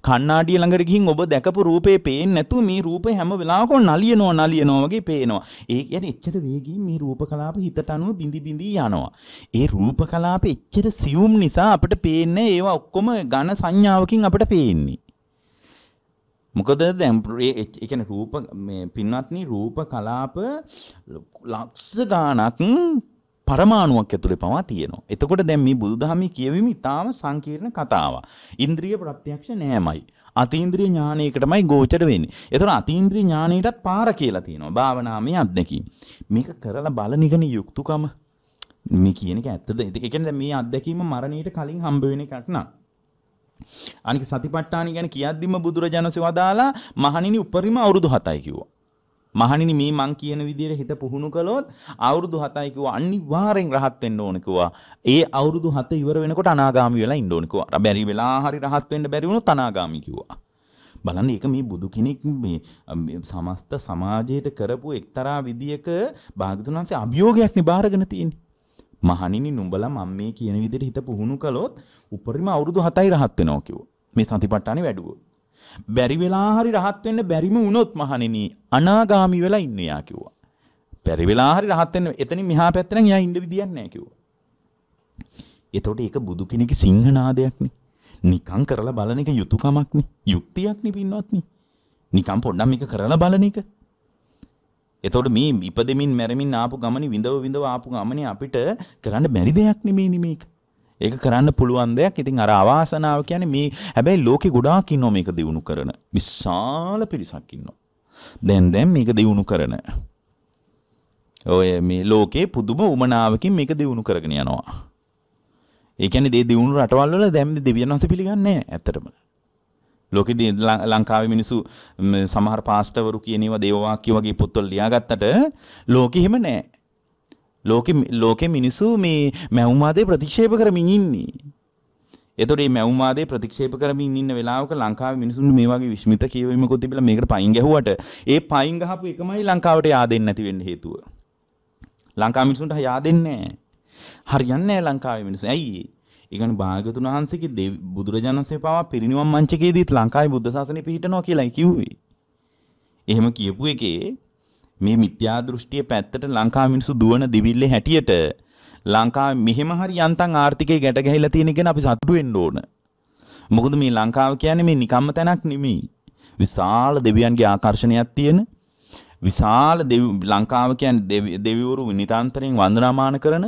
කණ්ණාඩිය ළඟට ගිහින් ඔබ දැකපු රූපේ පේන්නේ නැතුව මේ රූපේ හැම වෙලාවකම නලියනවා නලියනවා වගේ පේනවා. ඒ කියන්නේ එච්චර වේගින් මේ රූප කලාප හිතට අනුව බිඳි බිඳි යනවා. ඒ රූප කලාප එච්චර සියුම් නිසා අපිට පේන්නේ ඒවා ඔක්කොම ඝන සංඥාවකින් අපිට පේන්නේ. මොකද දැන් ඒ කියන්නේ රූප මේ පින්වත්නි රූප කලාප ලක්ෂ ගාණක් පරමාණුවක් ඇතුළේ පවා තියෙනවා. එතකොට දැන් මේ බුදුදහමේ කියවෙමි ඊටාම සංකීර්ණ කතාව. ඉන්ද්‍රිය ප්‍රත්‍යක්ෂ නෑමයි. අතීන්ද්‍රිය ඥානයකටමයි ගෝචර වෙන්නේ. ඒතර අතීන්ද්‍රිය ඥානයටත් පාර කියලා තියෙනවා. භාවනාමය අත්දැකීම්. මේක කරලා බලන එකනේ යුක්තුකම. මේ කියන එක ඇත්තද? ඒ කියන්නේ දැන් මේ අත්දැකීම මරණයට කලින් හම්බ වෙන එකක් නක්. අනික සතිපට්ඨාන ගැන කියද්දිම බුදුරජාණන්සේ වදාලා මහණෙනි උපරිම අවුරුදු 7යි කිව්වා. මහණෙනි මේ මං කියන විදිහට හිත පුහුණු කළොත් අවුරුදු 7යි කිව්වා අනිවාර්යෙන් රහත් වෙන්න ඕන කිව්වා. ඒ අවුරුදු 7 ඉවර වෙනකොට අනාගාමී වෙලා ඉන්න ඕන කිව්වා. බැරි වෙලා හරි රහත් වෙන්න බැරි වුණොත් අනාගාමී කිව්වා. බලන්න ඒක මේ බුදු කෙනෙක් මේ සමස්ත සමාජයට කරපු එක්තරා විදියක භාගතුන් වහන්සේ අභියෝගයක් නිබාරගෙන තියෙන්නේ. මහණෙනි නුඹලා මම මේ කියන විදිහට හිත පුහුණු කළොත් උපරිම අවුරුදු 7යි රහත් වෙනවා කිව්වා. මේ සතිපට්ඨානේ වැඩුවෝ. බැරි වෙලා හරි රහත් වෙන්න බැරිම වුණොත් මහණෙනි අනාගාමි වෙලා ඉන්න යා කිව්වා. බැරි වෙලා හරි රහත් වෙන්න එතනින් මෙහා පැත්තට නම් යා ඉන්න විදියක් නැහැ කිව්වා. එතකොට ඒක බුදු කෙනෙකුගේ සිංහනාදයක්නේ. නිකං කරලා බලන එක යුතුයකමක්නේ. යුක්තියක්නේ පින්නවත්නේ. නිකං පොඩ්ඩක් මේක කරලා බලන එක. එතකොට මේ ඉපදෙමින් මැරෙමින් ආපු ගමනේ විඳව විඳව ආපු ගමනේ අපිට කරන්න බැරි දෙයක් නෙමෙයි මේක. ඒක කරන්න පුළුවන් දෙයක් ඉතින් අර අවාසනාව කියන්නේ මේ හැබැයි ලෝකෙ ගොඩාක් ඉන්නවා මේක දිනු කරන විශාල පිරිසක් ඉන්නවා. දැන් දැන් මේක දිනු කරන. ඔය මේ ලෝකේ පුදුම උමනාවකින් මේක දිනු කරගෙන යනවා. ඒ කියන්නේ මේ දිනු රටවල් වල දැන් දෙවියන් වහන්සේ පිළිගන්නේ නැහැ ඇත්තටම. ලෝකෙදී ලංකාවේ මිනිස්සු සමහර පාස්ටවරු කියන ඒවා දේවවාක්‍ය වගේ පොත්වල ලියාගත්තට ලෝකෙ හිම නැහැ. ලෝක ලෝකෙ මිනිස්සු මේ මැවුමාදේ ප්‍රතික්ෂේප කරමින් ඉන්නේ. එතකොට මේ මැවුමාදේ ප්‍රතික්ෂේප කරමින් ඉන්න වෙලාවක ලංකාවේ මිනිසුන් මේ වගේ විශ්මිත කියවීමකුත් තිබිලා මේකට පයින් ගැහුවට ඒ පයින් ගහපු එකමයි ලංකාවට yaadෙන්නේ නැති වෙන්න හේතුව. ලංකාව මිනිසුන්ට yaadෙන්නේ නැහැ. හරියන්නේ නැහැ ලංකාවේ මිනිස්සු. ඇයි? ඒකන භාගතුන් වහන්සේගේ බුදුරජාණන්සේ පවා පිරිනිවන් මංචකයේදීත් ලංකාවේ බුද්ධ ශාසනය පිහිටනවා කියලා කිව්වේ. එහෙම කියපු එකේ මේ මිත්‍යා දෘෂ්ටිය පැත්තට ලංකා මිනිස්සු දුවන දිවිල්ලේ හැටියට ලංකා මෙහෙම හරි යන්තම් ආර්ථිකේ ගැට ගැහිලා තියෙන එක අපි සතුටු වෙන්න ඕන. මොකද මේ ලංකාව කියන්නේ මේ නිකම්ම තැනක් නෙමෙයි. විශාල දෙවියන්ගේ ආකර්ෂණයක් තියෙන විශාල ලංකාව කියන්නේ දෙවිවරු නිතාන්තරයෙන් වන්දනාමාන කරන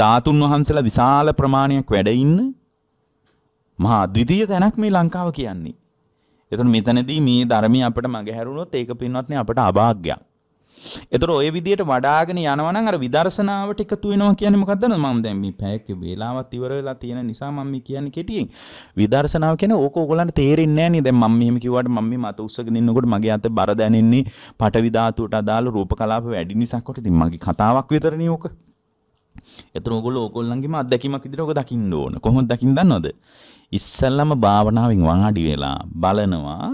ධාතුන් වහන්සේලා විශාල ප්‍රමාණයක් වැඩ ඉන්න මහා ද්විතීය තැනක් මේ ලංකාව කියන්නේ. එතකොට මෙතනදී මේ ධර්මයේ අපිට මගහැරුණොත් ඒක පින්වත්නි අපට අභාග්‍යයක්. එතකොට ওই විදියට වඩාගෙන යනවා නම් අර විදර්ශනාවට එකතු වෙනවා කියන්නේ මොකක්ද නේද මම දැන් මේ පැයක වේලාවත් ඉවර වෙලා තියෙන නිසා මම මේ කියන්නේ කෙටියෙන් විදර්ශනාව කියන්නේ ඕක ඕගොල්ලන්ට තේරෙන්නේ නැහැ නේ දැන් මම මෙහෙම කිව්වට මම මේ මත උස්සගෙන ඉන්නකොට මගේ අත බර දැනෙන්නේ පටවි ධාතුවට අදාළ රූප කලාප වැඩි නිසා කොට ඉතින් මගේ කතාවක් විතරනේ ඕක එතන ඔයගොල්ලෝ ඕගොල්ලන්ගේම අත්දැකීමක් විදිහට ඔක දකින්න ඕන කොහොමද දකින්න දන්නවද ඉස්සල්ලාම භාවනාවෙන් වාඩි වෙලා බලනවා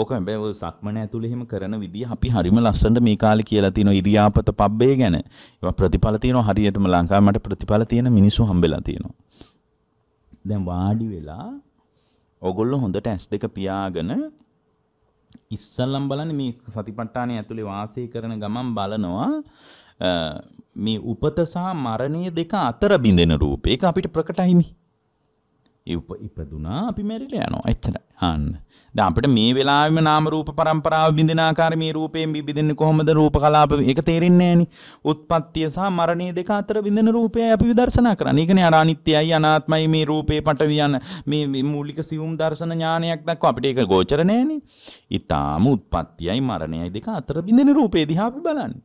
ඕක හැබැයි සක්මන ඇතුළේ එහෙම කරන විදිය අපි හරිම ලස්සනට මේ කාලේ කියලා තියෙනවා ඉරියාපත පබ්බේ ගැන. ඒවා ප්‍රතිඵල තියෙනවා හරියටම ලංකාවේ මට ප්‍රතිඵල තියෙන මිනිස්සු හම්බෙලා තියෙනවා. දැන් වාඩි වෙලා ඕගොල්ලෝ හොඳට S2 පියාගෙන ඉස්සල්ලම් බලන්නේ මේ සතිපට්ඨානය ඇතුලේ වාසය කරන ගමන් බලනවා මේ උපත සහ මරණය දෙක අතර බිඳෙන රූප. ඒක අපිට ප්‍රකටයිනේ. ඒ උප ඉපදුනා අපි මැරිලා යනවා. එච්චරයි. අන්න. දැන් අපිට මේ වෙලාවෙම නාම රූප પરම්පරාව බිඳින ආකාරය මේ රූපයෙන් බිඳින්නේ කොහොමද රූප කලාප ඒක තේරෙන්නේ නැහෙනි. උත්පත්තිය සහ මරණය දෙක අතර බිඳින රූපයයි අපි විදර්ශනා කරන්නේ. ඒ කියන්නේ අර අනිත්‍යයි අනාත්මයි මේ රූපේ පටවි යන මේ මූලික සියුම් දර්ශන ඥානයක් දක්වා අපිට ඒක ගෝචර නැහෙනි. ඊටාම උත්පත්තියයි මරණයයි දෙක අතර බිඳින රූපේ දිහා අපි බලන්නේ.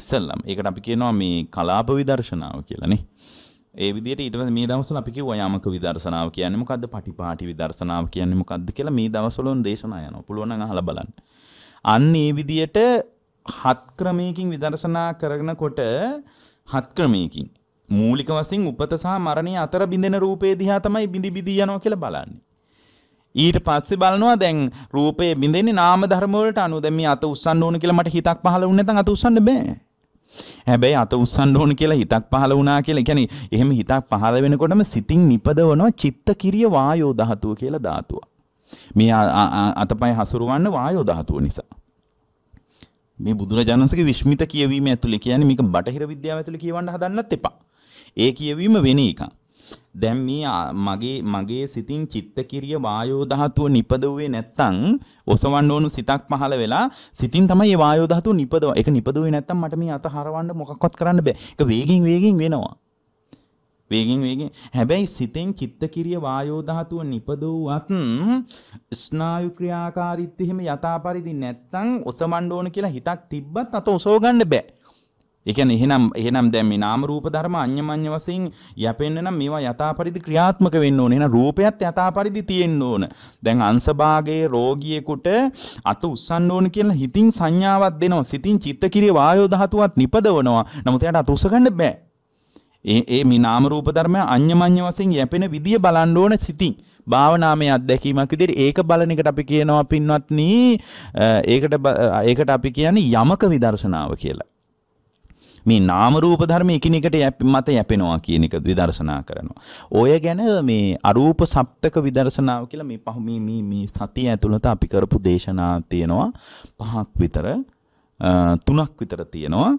ඉස්සල්ලාම ඒකට අපි කියනවා මේ කලාප විදර්ශනාව කියලානේ. ඒ විදිහට ඊට පස්සේ මේ දවස්වල අපි කිව්වා යමක විදර්ශනාව කියන්නේ මොකද්ද? පටිපාටි විදර්ශනාව කියන්නේ මොකද්ද කියලා මේ දවස්වලුන් දේශනා යනවා. පුළුවන් නම් අහලා බලන්න. අන්න ඒ විදිහට හත් ක්‍රමයකින් විදර්ශනා කරනකොට හත් ක්‍රමයකින් මූලික වශයෙන් උපත සහ මරණය අතර බිඳෙන රූපේ දිහා තමයි බිඳි බිඳී යනවා කියලා බලන්නේ. ඊට පස්සේ බලනවා දැන් රූපේ බිඳෙන්නේ නාම ධර්ම වලට අනුව. දැන් මේ අත උස්සන්න ඕන කියලා මට හිතක් පහළ වුණ නැත්නම් අත උස්සන්න බෑ. හැබැයි අත උස්සන්න ඕන කියලා හිතක් පහළ වුණා කියලා. කියන්නේ එහෙම හිතක් පහළ වෙනකොටම සිතින් නිපදවනවා චිත්ත කිරිය වායෝ ධාතුව කියලා ධාතුව. මේ අතපය හසුරවන්න වායෝ ධාතුව නිසා. මේ බුදුරජාණන්සේගේ විශ්මිත කියවීම ඇතුලේ කියන්නේ මේක බටහිර විද්‍යාව ඇතුලේ කියවන්න හදන්නත් එපා. ඒ කියවීම වෙන එකක්. දැන් මේ මගේ මගේ සිතින් චිත්තකිරිය වායෝ ධාතුව නිපදවුවේ නැත්තම් ඔසවන්න ඕන සිතක් පහළ වෙලා සිතින් තමයි මේ වායෝ ධාතුව නිපදව. ඒක නිපදවුවේ නැත්තම් මට මේ අත හරවන්න මොකක්වත් කරන්න බෑ. ඒක වේගෙන් වේගෙන් වෙනවා. වේගෙන් වේගෙන්. හැබැයි සිතෙන් චිත්තකිරිය වායෝ ධාතුව නිපදවුවත් ස්නායු ක්‍රියාකාරීත්වය එහෙම යථා පරිදි නැත්තම් ඔසවන්න ඕන කියලා හිතක් තිබ්බත් අත ඔසව ගන්න බෑ. ඒ කියන්නේ එහෙනම් එහෙනම් දැන් මේ නාම රූප ධර්ම අඤ්ඤමඤ්ඤ වශයෙන් යැපෙන්න නම් මේවා යථා පරිදි ක්‍රියාත්මක වෙන්න ඕනේ. එහෙනම් රූපයත් යථා පරිදි තියෙන්න ඕන. දැන් අංශභාගයේ රෝගියෙකුට අත උස්සන්න ඕන කියලා හිතින් සංඥාවක් දෙනවා. සිතින් චිත්තකිරිය වායෝ ධාතුවත් නිපදවනවා. නමුත් එයාට අත උස්සගන්න බෑ. ඒ ඒ මේ නාම රූප ධර්ම අඤ්ඤමඤ්ඤ වශයෙන් යැපෙන විදිය බලන්න ඕන සිතින්. භාවනාමය අත්දැකීමක් විදිහට ඒක බලන එකට අපි කියනවා පින්වත්නි ඒකට ඒකට අපි කියන්නේ යමක විදර්ශනාව කියලා. මේ නාම රූප ධර්ම එකිනෙකට මත යැපෙනවා කියන එක විදර්ශනා කරනවා. ඔය ගැන මේ අරූප සප්තක විදර්ශනාව කියලා මේ පහ මේ මේ මේ සතිය ඇතුළත අපි කරපු දේශනා තියෙනවා පහක් විතර තුනක් විතර තියෙනවා.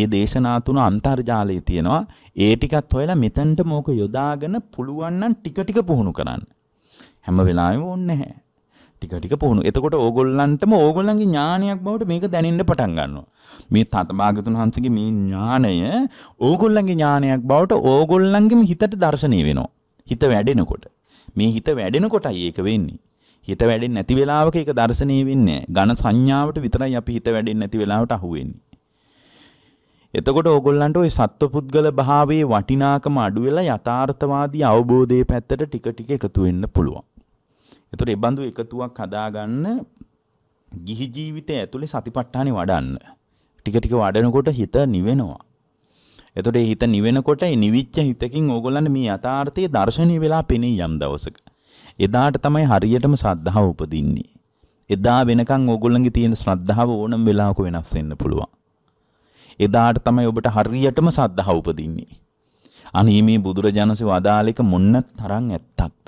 ඒ දේශනා තුන අන්තර්ජාලයේ තියෙනවා. ඒ ටිකත් හොයලා මෙතනට මොක යොදාගෙන පුළුවන් නම් ටික ටික පුහුණු කරන්න. හැම වෙලාවෙම ඕනේ නැහැ. ටික ටික පුහුණු. එතකොට ඕගොල්ලන්ටම ඕගොල්ලන්ගේ ඥානයක් බවට මේක දැනෙන්න පටන් ගන්නවා. මේ තථාගතයන් වහන්සේගේ මේ ඥාණය ඕගොල්ලන්ගේ ඥානයක් බවට ඕගොල්ලන්ගේම හිතට දැర్శණය වෙනවා. හිත වැඩෙනකොට. මේ හිත වැඩෙනකොටයි ඒක වෙන්නේ. හිත වැඩෙන්නේ නැති වෙලාවක ඒක දැర్శණය වෙන්නේ ඝන සංඥාවට විතරයි අපි හිත වැඩෙන්නේ නැති වෙලාවට අහුවෙන්නේ. එතකොට ඕගොල්ලන්ට ওই සත්වපුද්ගල භාවයේ වටිනාකම අඩු වෙලා යථාර්ථවාදී අවබෝධයේ පැත්තට ටික ටික එකතු වෙන්න පුළුවන්. එතකොට ඒ බඳු එකතුවක් හදාගන්න ගිහි ජීවිතය ඇතුලේ සතිපට්ඨානෙ වඩන්න. ටික ටික වඩනකොට හිත නිවෙනවා. එතකොට ඒ හිත නිවෙනකොට ඒ නිවිච්ච හිතකින් ඕගොල්ලන් මේ යථාර්ථයේ දර්ශනීය වෙලා පෙනී යම් දවසක. එදාට තමයි හරියටම ශ්‍රද්ධාව උපදින්නේ. එදා වෙනකන් ඕගොල්ලන්ගේ තියෙන ශ්‍රද්ධාව ඕනම වෙලාවක වෙනස් වෙන්න පුළුවන්. එදාට තමයි ඔබට හරියටම ශ්‍රද්ධාව උපදින්නේ. අනේ මේ බුදුරජාණන්සේ වදාළ එක මොන්න තරම් ඇත්තක්ද?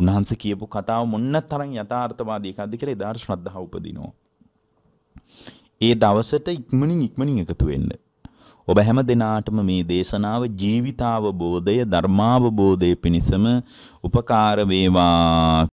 උන්වහන්සේ කියපු කතාව මොන්න තරම් යථාර්ථවාදී එකක්ද කියලා එදාට ශ්‍රද්ධාව උපදිනවා. ඒ දවසට ඉක්මනින් ඉක්මනින් එකතු වෙන්න. ඔබ හැම දිනාටම මේ දේශනාව ජීවිතාවබෝධය ධර්මාවබෝධය පිණිසම උපකාර වේවා